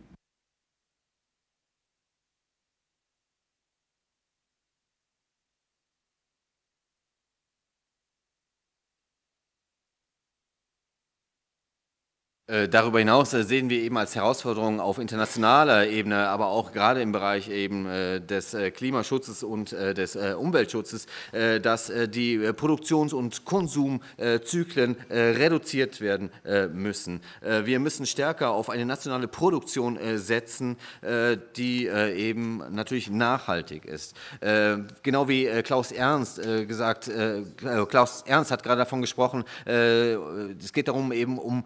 Äh, darüber hinaus äh, sehen wir eben als Herausforderung auf internationaler Ebene, aber auch gerade im Bereich eben äh, des Klimaschutzes und des Umweltschutzes, dass die Produktions- und Konsumzyklen reduziert werden müssen. Wir müssen stärker auf eine nationale Produktion setzen, die eben natürlich nachhaltig ist. Genau wie Klaus Ernst gesagt, Klaus Ernst hat gerade davon gesprochen, es geht darum eben um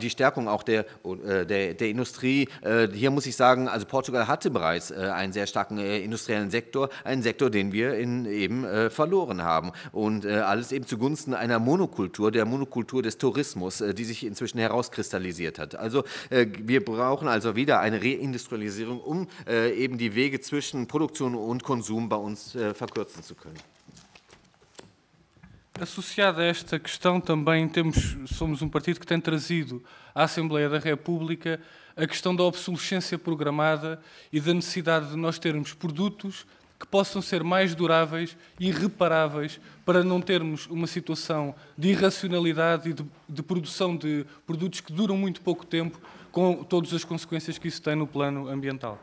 die Stärkung auch der, äh, der, der Industrie. Äh, hier muss ich sagen, also Portugal hatte bereits äh, einen sehr starken industriellen Sektor, einen Sektor, den wir in, eben verloren haben. Und alles eben zugunsten einer Monokultur, der Monokultur des Tourismus, die sich inzwischen herauskristallisiert hat. Also wir brauchen also wieder eine Reindustrialisierung, um eben die Wege zwischen Produktion und Konsum bei uns verkürzen zu können. Associada a esta questão, também temos, somos um partido que tem trazido à Assembleia da República a questão da obsolescência programada e da necessidade de nós termos produtos que possam ser mais duráveis e reparáveis para não termos uma situação de irracionalidade e de, de, produção de produtos que duram muito pouco tempo, com todas as consequências que isso tem no plano ambiental.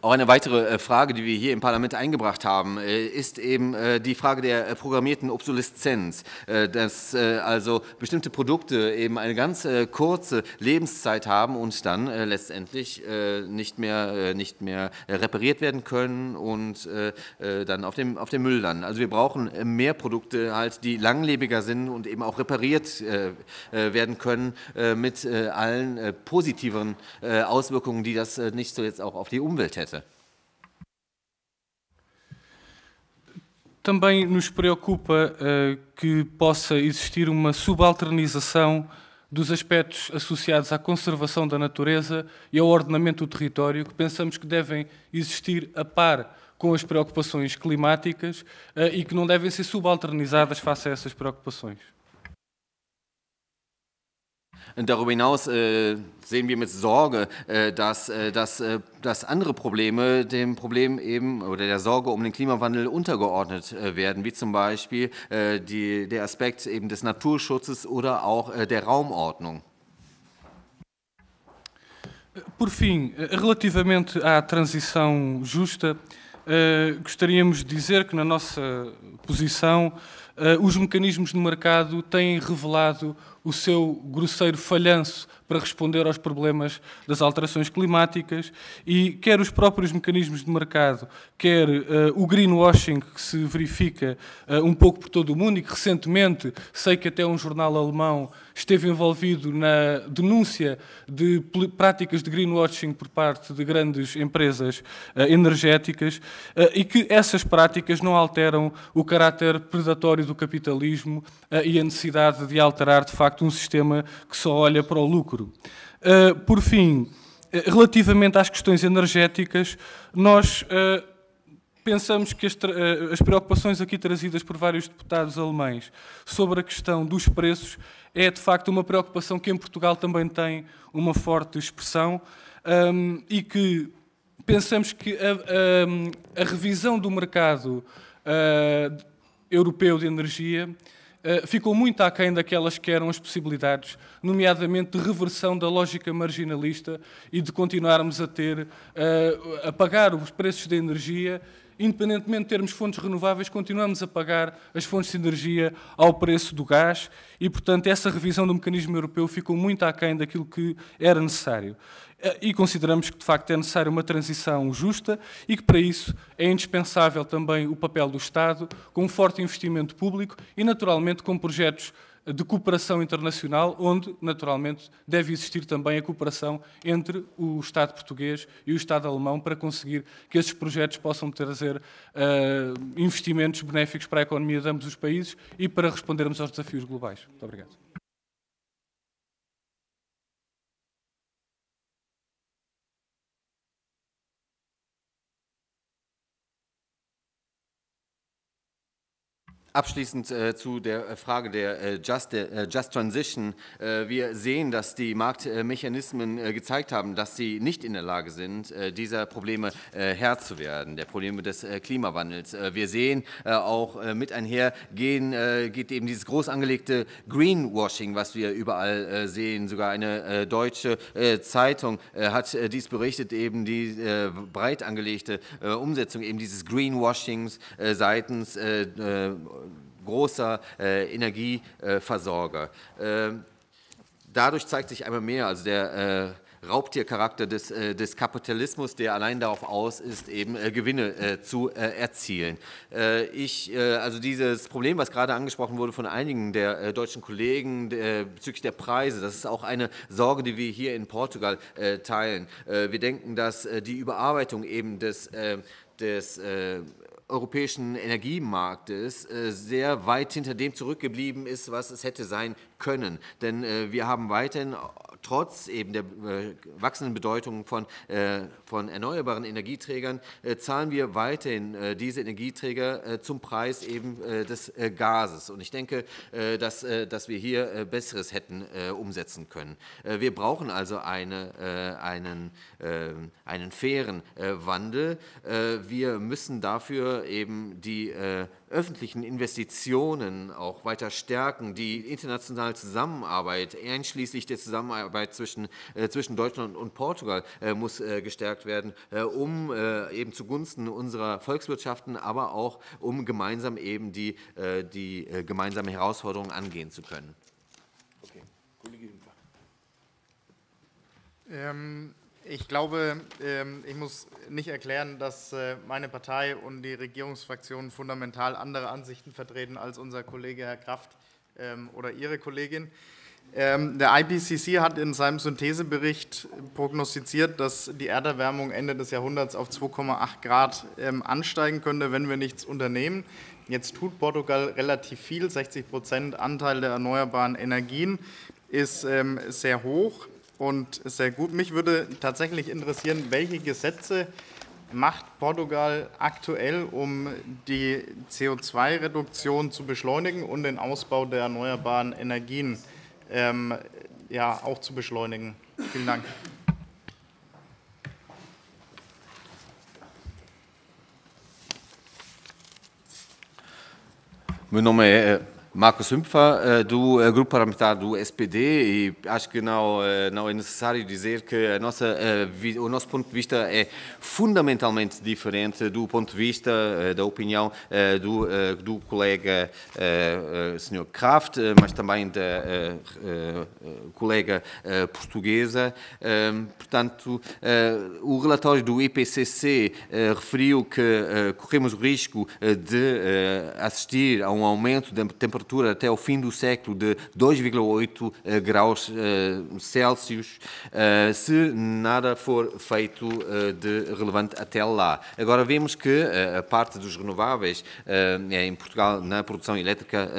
Auch eine weitere äh, Frage, die wir hier im Parlament eingebracht haben, äh, ist eben äh, die Frage der programmierten Obsoleszenz, dass also bestimmte Produkte eben eine ganz kurze Lebenszeit haben und dann letztendlich nicht mehr, nicht mehr repariert werden können und dann auf dem, auf dem Müll landen. Also wir brauchen mehr Produkte, halt, die langlebiger sind und eben auch repariert werden können mit allen positiveren Auswirkungen, die das nicht so jetzt auch auf die Umwelt hätte. Também nos preocupa uh, que possa existir uma subalternização dos aspectos associados à conservação da natureza e ao ordenamento do território, que pensamos que devem existir a par com as preocupações climáticas uh, e que não devem ser subalternizadas face a essas preocupações. Darüber hinaus äh, sehen wir mit Sorge, äh, dass, äh, dass, dass andere Probleme dem Problem eben oder der Sorge um den Klimawandel untergeordnet werden, wie zum Beispiel die, der Aspekt eben des Naturschutzes oder auch der Raumordnung. Por fim, eh, relativamente à transição justa, eh, gostaríamos de dizer que, na nossa posição, uh, os mecanismos de mercado têm revelado o seu grosseiro falhanço para responder aos problemas das alterações climáticas e quer os próprios mecanismos de mercado, quer uh, o greenwashing que se verifica uh, um pouco por todo o mundo e que recentemente sei que até um jornal alemão esteve envolvido na denúncia de práticas de greenwashing por parte de grandes empresas uh, energéticas e que essas práticas não alteram o caráter predatório do capitalismo e a necessidade de alterar de facto um sistema que só olha para o lucro lucro. Ah, por fim, eh, relativamente às questões energéticas, nós ah, pensamos que as, ah, as, preocupações aqui trazidas por vários deputados alemães sobre a questão dos preços é de facto uma preocupação que em Portugal também tem uma forte expressão um, e que pensamos que a, a, a revisão do mercado uh, europeu de energia eh, ficou muito aquém daquelas que eram as possibilidades, nomeadamente de reversão da lógica marginalista e de continuarmos a ter, eh, a pagar os preços da energia independentemente de termos fontes renováveis, continuamos a pagar as fontes de energia ao preço do gás e, portanto, essa revisão do mecanismo europeu ficou muito aquém daquilo que era necessário. Eh, e consideramos que de facto é necessária uma transição justa e que para isso é indispensável também o papel do Estado, com um forte investimento público e naturalmente com projetos de cooperação internacional, onde naturalmente deve existir também a cooperação entre o Estado português e o Estado alemão para conseguir que esses projetos possam trazer uh, investimentos benéficos para a economia de ambos os países e para respondermos aos desafios globais. Muito obrigado. Abschließend äh, zu der äh, Frage der äh, Just, äh, Just, Transition. Äh, wir sehen, dass die Marktmechanismen äh, gezeigt haben, dass sie nicht in der Lage sind, dieser Probleme Herr zu werden, der Probleme des Klimawandels. wir sehen auch mit einhergehen, geht eben dieses groß angelegte Greenwashing, was wir überall sehen. Sogar eine deutsche Zeitung hat dies berichtet, eben die breit angelegte Umsetzung eben dieses Greenwashings seitens großer äh, Energieversorger. Ähm, dadurch zeigt sich einmal mehr, also der äh, Raubtiercharakter des, äh, des, Kapitalismus, der allein darauf aus ist, eben äh, Gewinne äh, zu äh, erzielen. ich, also dieses Problem, was gerade angesprochen wurde von einigen der deutschen Kollegen der, bezüglich der Preise, das ist auch eine Sorge, die wir hier in Portugal teilen. wir denken, dass die Überarbeitung eben des des äh, europäischen Energiemarktes äh, sehr weit hinter dem zurückgeblieben ist, was es hätte sein können. Denn äh, wir haben weiterhin trotz eben der äh, wachsenden Bedeutung von, äh, von erneuerbaren Energieträgern äh, zahlen wir weiterhin diese Energieträger zum Preis eben des Gases. Und ich denke, dass, dass wir hier Besseres hätten umsetzen können. Wir brauchen also eine, einen, einen fairen Wandel. Wir müssen dafür eben die öffentlichen Investitionen auch weiter stärken, die internationale Zusammenarbeit, einschließlich der Zusammenarbeit zwischen, äh, zwischen Deutschland und Portugal, äh, muss äh, gestärkt werden, äh, um äh, eben zugunsten unserer Volkswirtschaften, aber auch um gemeinsam eben die, äh, die gemeinsame Herausforderung angehen zu können. Okay. Kollege Hümper. Ähm ich glaube, ähm, ich muss nicht erklären, dass äh, meine Partei und die Regierungsfraktionen fundamental andere Ansichten vertreten als unser Kollege Herr Kraft ähm, oder Ihre Kollegin. Ähm, der IPCC hat in seinem Synthesebericht prognostiziert, dass die Erderwärmung Ende des Jahrhunderts auf 2,8 Grad ansteigen könnte, wenn wir nichts unternehmen. Jetzt tut Portugal relativ viel, 60 Prozent Anteil der erneuerbaren Energien ist sehr hoch und sehr gut. Mich würde tatsächlich interessieren, welche Gesetze macht Portugal aktuell, um die CO2-Reduktion zu beschleunigen und den Ausbau der erneuerbaren Energien ähm, ja, auch zu beschleunigen? Vielen Dank. Meu nome é Marcos Humpfer, eh, do eh, Grupo Parlamentar do SPD, e acho que não, eh, não é necessário dizer que nossa, o nosso ponto de vista é fundamentalmente diferente do ponto de vista da opinião do, do colega Sr. Kraft, mas também da colega portuguesa. Portanto, o relatório do IPCC referiu que corremos o risco de assistir a um aumento da temperatura temperatura até o fim do século de 2,8 eh, graus eh, Celsius, eh, se nada for feito de relevante até lá. Agora vemos que a parte dos renováveis é em Portugal na produção elétrica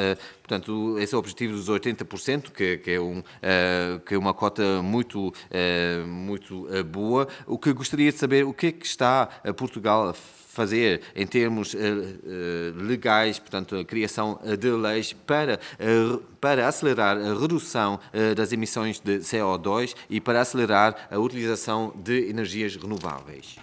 Portanto, esse é objetivo dos 80%, que, que, é, um, uh, que é uma cota muito, uh, muito uh, boa. O que gostaria de saber, o que é que está Portugal a fazer em termos eh, eh, legais, portanto, a criação eh, de leis para, para acelerar a redução das emissões de CO2 e para acelerar a utilização de energias renováveis.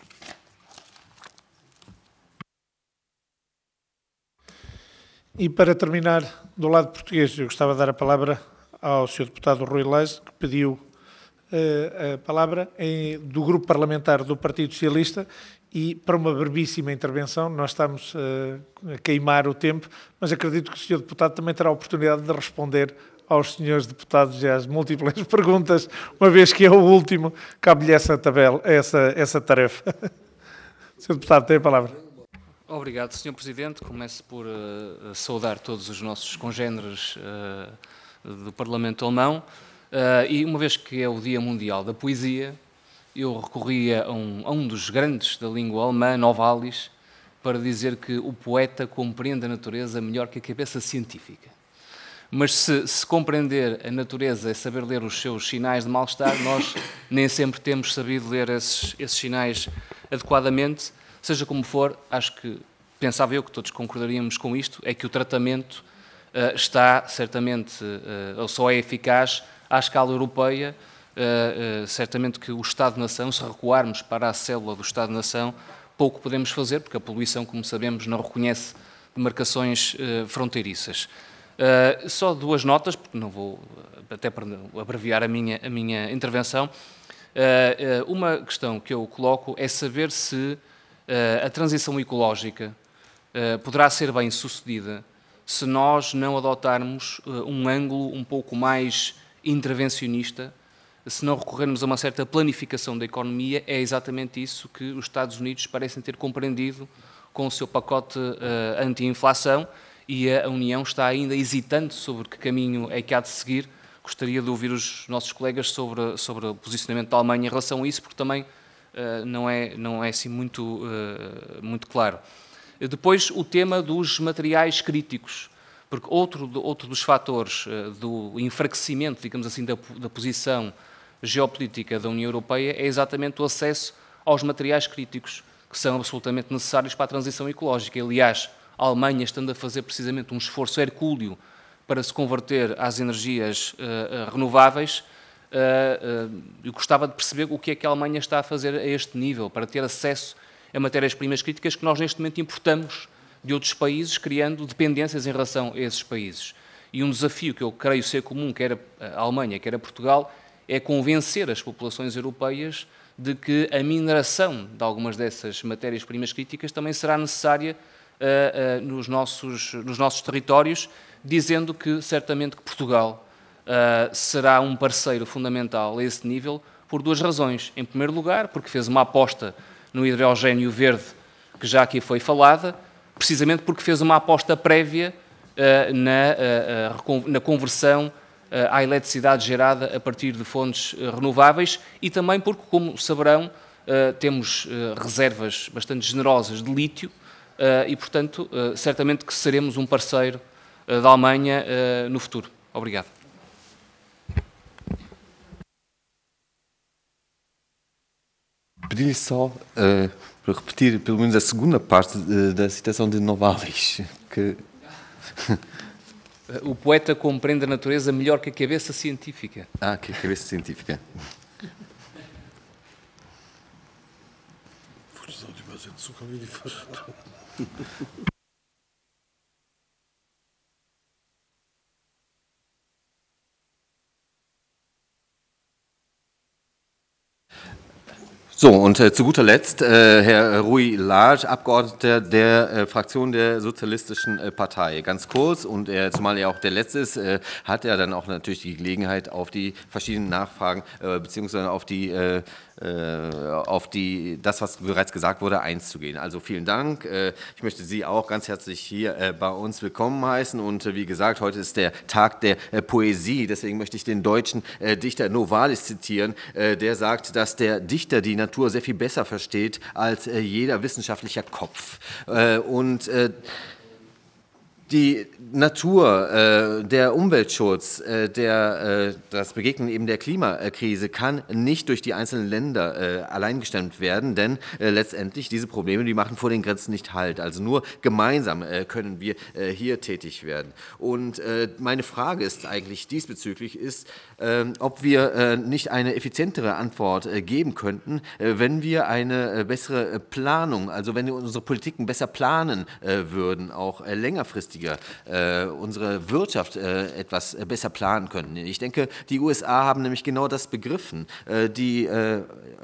E para terminar, do lado português, eu gostava de dar a palavra ao Sr. Deputado Rui Leis, que pediu a palavra do grupo parlamentar do Partido Socialista e para uma brevíssima intervenção, nós estamos uh, a queimar o tempo, mas acredito que o senhor deputado também terá a oportunidade de responder aos senhores deputados e às múltiplas [LAUGHS] perguntas, uma vez que é o último, cabe-lhe essa, tabela, essa, essa tarefa. Sr. [LAUGHS] Deputado, tem a palavra. Obrigado, Sr. Presidente. Começo por uh, saudar todos os nossos congêneres uh, do Parlamento Alemão. e uma vez que é o Dia Mundial da Poesia, eu recorria a um, a um dos grandes da língua alemã, Novalis, para dizer que o poeta compreende a natureza melhor que a cabeça científica. Mas se, se compreender a natureza e saber ler os seus sinais de mal-estar, nós [COUGHS] nem sempre temos sabido ler esses, esses sinais adequadamente. Seja como for, acho que pensava eu que todos concordaríamos com isto, é que o tratamento uh, está certamente, uh, ou só é eficaz à escala europeia, eh, eh, certamente que o Estado-nação, se recuarmos para a célula do Estado-nação, pouco podemos fazer, porque a poluição, como sabemos, não reconhece demarcações eh, fronteiriças. só duas notas, porque não vou até para abreviar a minha, a minha intervenção. uma questão que eu coloco é saber se a transição ecológica poderá ser bem sucedida se nós não adotarmos um ângulo um pouco mais intervencionista se não recorrermos a uma certa planificação da economia, é exatamente isso que os Estados Unidos parecem ter compreendido com o seu pacote uh, anti-inflação e a União está ainda hesitante sobre que caminho é que há de seguir. Gostaria de ouvir os nossos colegas sobre, sobre o posicionamento da Alemanha em relação a isso, porque também uh, não, é, não é assim muito, uh, muito claro. Depois, o tema dos materiais críticos, porque outro, outro dos fatores do enfraquecimento, digamos assim, da, da posição geopolítica da União Europeia é exatamente o acesso aos materiais críticos que são absolutamente necessários para a transição ecológica. Aliás, a Alemanha estando a fazer precisamente um esforço hercúleo para se converter às energias uh, renováveis, uh, uh, eu gostava de perceber o que é que a Alemanha está a fazer a este nível, para ter acesso a matérias-primas críticas que nós neste momento importamos de outros países, criando dependências em relação a esses países. E um desafio que eu creio ser comum, quer a Alemanha, quer a Portugal, é convencer as populações europeias de que a mineração de algumas dessas matérias-primas críticas também será necessária uh, uh, nos, nossos, nos nossos territórios, dizendo que certamente que Portugal uh, será um parceiro fundamental a esse nível por duas razões. Em primeiro lugar, porque fez uma aposta no hidrogênio verde, que já aqui foi falada, precisamente porque fez uma aposta prévia na, na conversão eh, à eletricidade gerada a partir de fontes eh, renováveis e também porque, como saberão, eh, temos reservas bastante generosas de lítio e, portanto, certamente que seremos um parceiro da Alemanha no futuro. Obrigado. Pedi-lhe só uh, para repetir pelo menos a segunda parte uh, da citação de Novalis, que o poeta compreende a natureza melhor que a cabeça científica. Ah, que a cabeça científica. Fugizão de fazer de suco diferente. So, und äh, zu guter Letzt äh, Herr Rui Large, Abgeordneter der äh, Fraktion der Sozialistischen äh, Partei. Ganz kurz, und zumal er auch der Letzte ist, äh, hat er dann auch natürlich die Gelegenheit, auf die verschiedenen Nachfragen äh, beziehungsweise auf die äh, auf die, das, was bereits gesagt wurde, einzugehen. Also vielen Dank. Äh, ich möchte Sie auch ganz herzlich hier äh, bei uns willkommen heißen. Und wie gesagt, heute ist der Tag der Poesie. Deswegen möchte ich den deutschen Dichter Novalis zitieren, der sagt, dass der Dichter die Natur sehr viel besser versteht als jeder wissenschaftlicher Kopf. Und die Natur, äh, der Umweltschutz, äh, der, äh, das Begegnen eben der Klimakrise kann nicht durch die einzelnen Länder äh, allein gestemmt werden, denn äh, letztendlich diese Probleme, die machen vor den Grenzen nicht Halt. Also nur gemeinsam äh, können wir hier tätig werden. Und meine Frage ist eigentlich diesbezüglich, ist, ähm, ob wir nicht eine effizientere Antwort geben könnten, wenn wir eine bessere Planung, also wenn wir unsere Politiken besser planen würden, auch längerfristiger. Äh, äh, unsere Wirtschaft äh, etwas äh, besser planen können. Ich denke, die USA haben nämlich genau das begriffen. die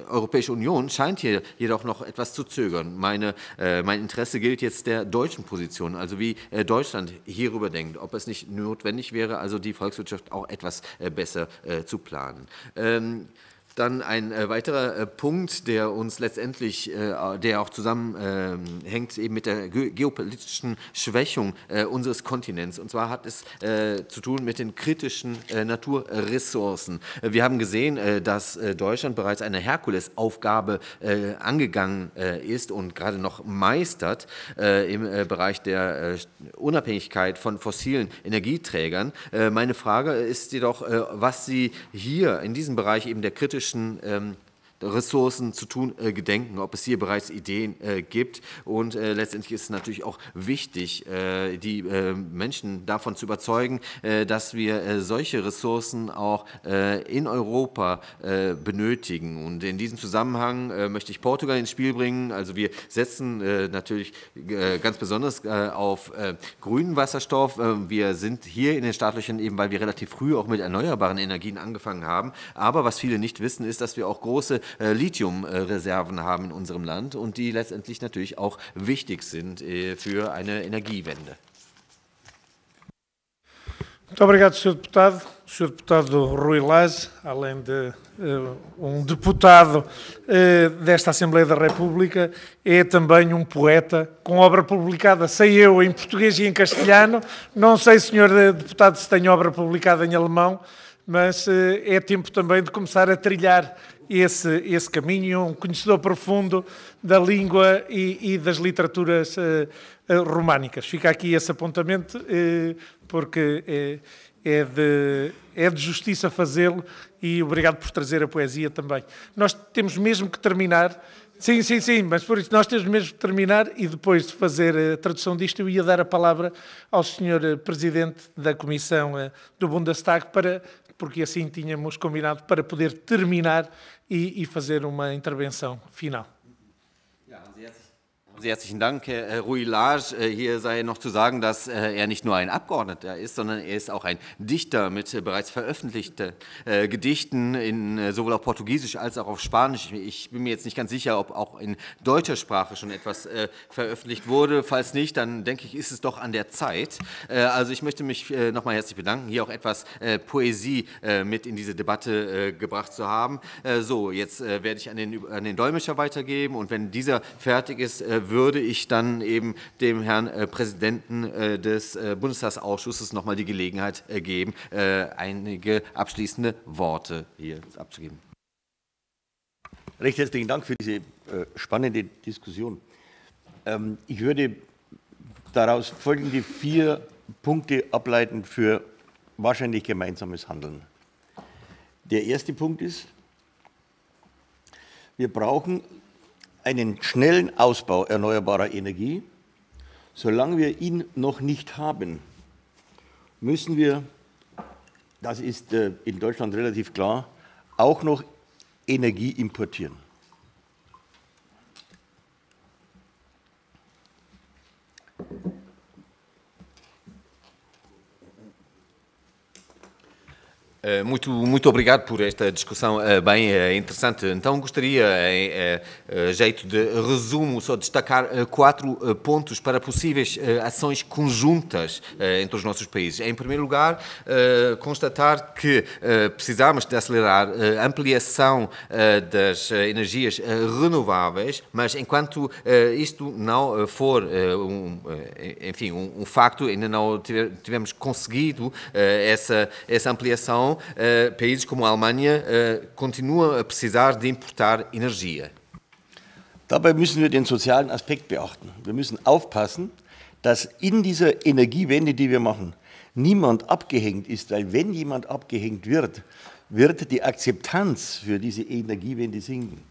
Europäische Union scheint hier jedoch noch etwas zu zögern. Meine, mein Interesse gilt jetzt der deutschen Position, also wie Deutschland hierüber denkt, ob es nicht notwendig wäre, also die Volkswirtschaft auch etwas besser zu planen. Ähm, dann ein äh, weiterer äh, Punkt, der uns letztendlich, äh, der auch zusammenhängt ähm, eben mit der ge geopolitischen Schwächung äh, unseres Kontinents. Und zwar hat es äh, zu tun mit den kritischen äh, Naturressourcen. wir haben gesehen, dass Deutschland bereits eine Herkulesaufgabe angegangen ist und gerade noch meistert im Bereich der Unabhängigkeit von fossilen Energieträgern. meine Frage ist jedoch, was Sie hier in diesem Bereich eben der kritischen politischen ähm, Ressourcen zu tun, äh, gedenken, ob es hier bereits Ideen äh, gibt. Und äh, letztendlich ist es natürlich auch wichtig, äh, die äh, Menschen davon zu überzeugen, äh, dass wir solche Ressourcen auch in Europa benötigen. Und in diesem Zusammenhang möchte ich Portugal ins Spiel bringen. Also wir setzen natürlich ganz besonders auf grünen Wasserstoff. wir sind hier in den Startlöchern eben, weil wir relativ früh auch mit erneuerbaren Energien angefangen haben. Aber was viele nicht wissen, ist, dass wir auch große äh, Lithiumreserven haben in unserem Land und die letztendlich natürlich auch wichtig sind äh, für eine Energiewende. Muito obrigado, Sr. Deputado. O Sr. Deputado Rui Lage, além de uh, um deputado uh, desta Assembleia da República, é também um poeta com obra publicada, sei eu, em português e em castelhano. Não sei, Sr. Eh, deputado, se tem obra publicada em alemão, mas uh, é tempo também de começar a trilhar esse, esse caminho, um conhecedor profundo da língua e, e das literaturas eh, eh, românicas. Fica aqui esse apontamento, eh, porque é de, é de justiça fazê-lo e obrigado por trazer a poesia também. Nós temos mesmo que terminar. Sim, sim, sim, mas por isso nós temos mesmo que terminar e depois de fazer a tradução disto, eu ia dar a palavra ao Sr. Presidente da Comissão do Bundestag para porque assim tínhamos combinado para poder terminar e, e fazer uma intervenção final. sehr herzlichen Dank, Herr Rui Lage. Äh, hier sei noch zu sagen, dass äh, er nicht nur ein Abgeordneter ist, sondern er ist auch ein Dichter mit äh, bereits veröffentlichten Gedichten in, sowohl auf Portugiesisch als auch auf Spanisch. Ich bin mir jetzt nicht ganz sicher, ob auch in deutscher Sprache schon etwas veröffentlicht wurde. Falls nicht, dann denke ich, ist es doch an der Zeit. Also ich möchte mich nochmal herzlich bedanken, hier auch etwas Poesie mit in diese Debatte gebracht zu haben. So, jetzt werde ich an den, Dolmetscher weitergeben und wenn dieser fertig ist, wird würde ich dann eben dem Herrn äh, Präsidenten äh, des äh, Bundestagsausschusses nochmal die Gelegenheit geben, einige abschließende Worte hier abzugeben. Recht herzlichen Dank für diese spannende Diskussion. Ähm, ich würde daraus folgende vier Punkte ableiten für wahrscheinlich gemeinsames Handeln. Der erste Punkt ist, wir brauchen einen schnellen Ausbau erneuerbarer Energie. Solange wir ihn noch nicht haben, müssen wir, das ist äh, in Deutschland relativ klar, auch noch Energie importieren. Eh, muito, muito obrigado por esta discussão eh, bem eh, interessante. Então, gostaria, em jeito de resumo, só destacar quatro pontos para possíveis ações conjuntas entre os nossos países. Em primeiro lugar, constatar que precisamos de acelerar a ampliação das energias renováveis, mas enquanto isto não for, um, enfim, um facto, ainda não tivemos conseguido essa, essa ampliação situação, eh, países como a Alemanha eh, continuam a precisar de importar Energie. Dabei müssen wir den sozialen Aspekt beachten. Wir müssen aufpassen, dass in dieser Energiewende, die wir machen, niemand abgehängt ist, weil wenn jemand abgehängt wird, wird die Akzeptanz für diese Energiewende sinken.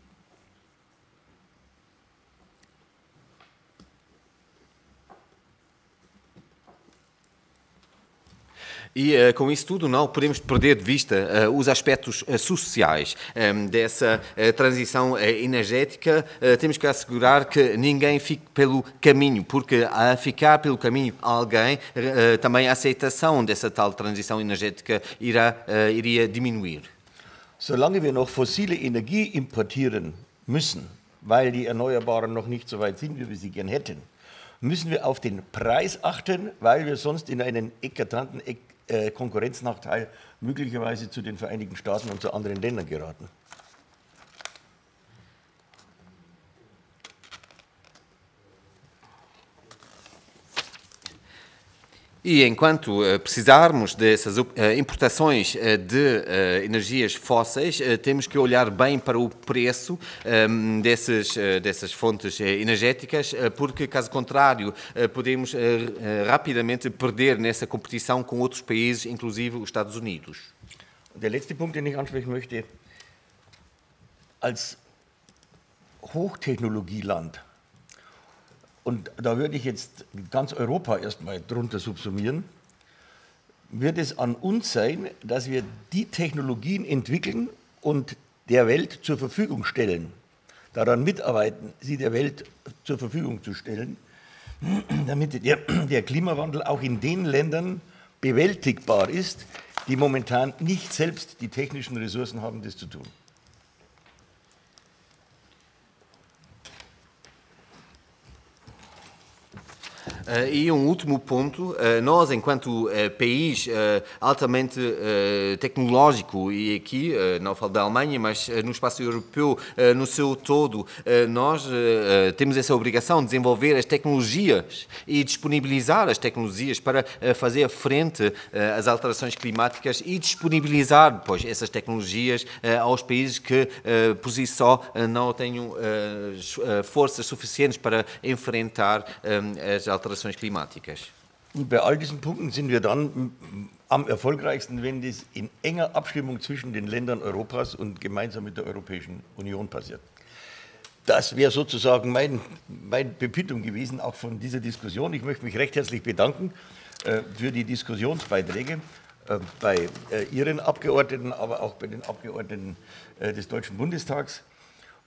E uh, com isso tudo não podemos perder de vista uh, os aspectos uh, sociais um, ehm, dessa transição energética. temos que assegurar que ninguém fique pelo caminho, porque a ficar pelo caminho alguém, também a aceitação dessa tal transição energética irá, iria diminuir. Solange wir noch fossile Energie importieren müssen, weil die Erneuerbaren noch nicht so weit sind, wie wir sie gern hätten, müssen wir auf den Preis achten, weil wir sonst in einen eklatanten Äh, Konkurrenznachteil möglicherweise zu den Vereinigten Staaten und zu anderen Ländern geraten. E enquanto eh, precisarmos dessas eh, importações eh, de energias fósseis, temos que olhar bem para o preço ehm, dessas, dessas fontes energéticas, porque, caso contrário, podemos rapidamente perder nessa competição com outros países, inclusive os Estados Unidos. Der letzte Punkt, den ich ansprechen möchte, als Hochtechnologieland und da würde ich jetzt ganz Europa erstmal drunter subsumieren, wird es an uns sein, dass wir die Technologien entwickeln und der Welt zur Verfügung stellen, daran mitarbeiten, sie der Welt zur Verfügung zu stellen, [CLEARS THROAT] damit der, der Klimawandel auch in den Ländern bewältigbar ist, die momentan nicht selbst die technischen Ressourcen haben, das zu tun. Uh, e um último ponto, uh, nós, enquanto uh, país altamente tecnológico, e aqui não falo da Alemanha, mas no espaço europeu no seu todo, nós temos essa obrigação de desenvolver as tecnologias e disponibilizar as tecnologias para fazer frente às alterações climáticas e disponibilizar depois essas tecnologias aos países que, por si só, não tenham forças suficientes para enfrentar as alterações Alterações climáticas. Und bei all diesen Punkten sind wir dann am erfolgreichsten, wenn das in enger Abstimmung zwischen den Ländern Europas und gemeinsam mit der Europäischen Union passiert. Das wäre sozusagen mein, mein Bepittung gewesen, auch von dieser Diskussion. Ich möchte mich recht herzlich bedanken äh, für die Diskussionsbeiträge äh, bei äh, Ihren Abgeordneten, aber auch bei den Abgeordneten äh, des Deutschen Bundestags.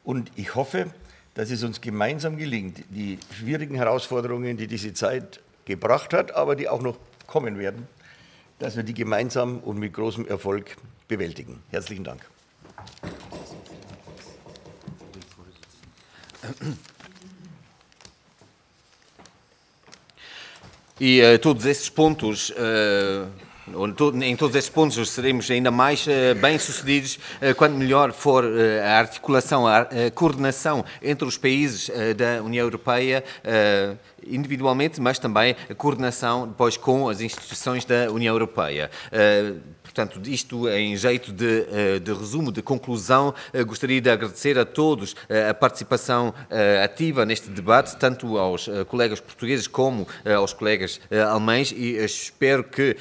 Und ich hoffe, dass es uns gemeinsam gelingt, die schwierigen Herausforderungen, die diese Zeit gebracht hat, aber die auch noch kommen werden, dass wir die gemeinsam und mit großem Erfolg bewältigen. Herzlichen Dank. E uh, todos esses pontos uh... em todos esses pontos seremos ainda mais eh, bem-sucedidos eh, quando melhor for eh, a articulação, a coordenação entre os países da União Europeia individualmente, mas também a coordenação depois com as instituições da União Europeia. Portanto, isto em jeito de, eh, de resumo, de conclusão, eh, gostaria de agradecer a todos eh, a participação ativa neste debate, tanto aos colegas portugueses como aos colegas alemães, e espero que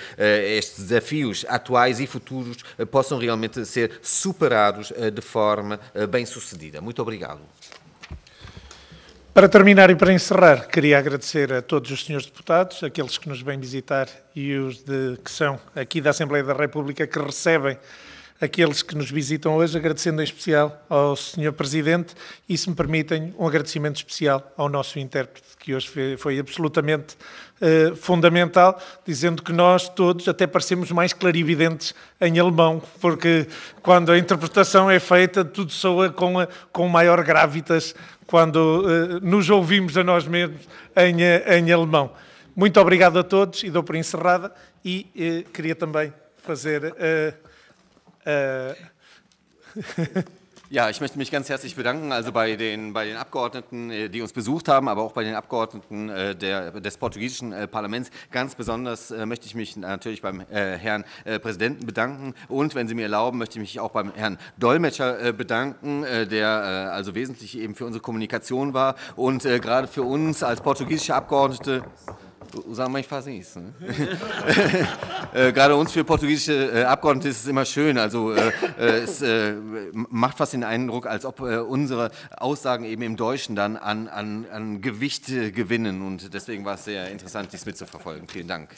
estes desafios atuais e futuros possam realmente ser superados de forma bem-sucedida. Muito obrigado. Para terminar e para encerrar, queria agradecer a todos os senhores deputados, aqueles que nos vêm visitar e os de, que são aqui da Assembleia da República que recebem aqueles que nos visitam hoje, agradecendo em especial ao Sr. Presidente e, se me permitem, um agradecimento especial ao nosso intérprete, que hoje foi absolutamente eh, fundamental, dizendo que nós todos até parecemos mais clarividentes em alemão, porque quando a interpretação é feita, tudo soa com, a, eh, com maior grávidas quando eh, nos ouvimos a nós mesmos em, eh, em alemão. Muito obrigado a todos e dou por encerrada e eh, queria também fazer... Eh, Äh. [LAUGHS] Ja, ich möchte mich ganz herzlich bedanken, also bei den, bei den Abgeordneten, äh, die uns besucht haben, aber auch bei den Abgeordneten äh, der, des portugiesischen Parlaments. Ganz besonders möchte ich mich natürlich beim Herrn Präsidenten bedanken und, wenn Sie mir erlauben, möchte ich mich auch beim Herrn Dolmetscher bedanken, der also wesentlich eben für unsere Kommunikation war und gerade für uns als portugiesische Abgeordnete sagen wir Fasis. Ne? äh, gerade uns für portugiesische äh, Abgeordnete ist es immer schön. Also äh, äh es äh, macht fast den Eindruck, als ob äh, unsere Aussagen eben im Deutschen dann an, an, an Gewicht gewinnen. Und deswegen war es sehr interessant, dies mitzuverfolgen. Vielen Dank.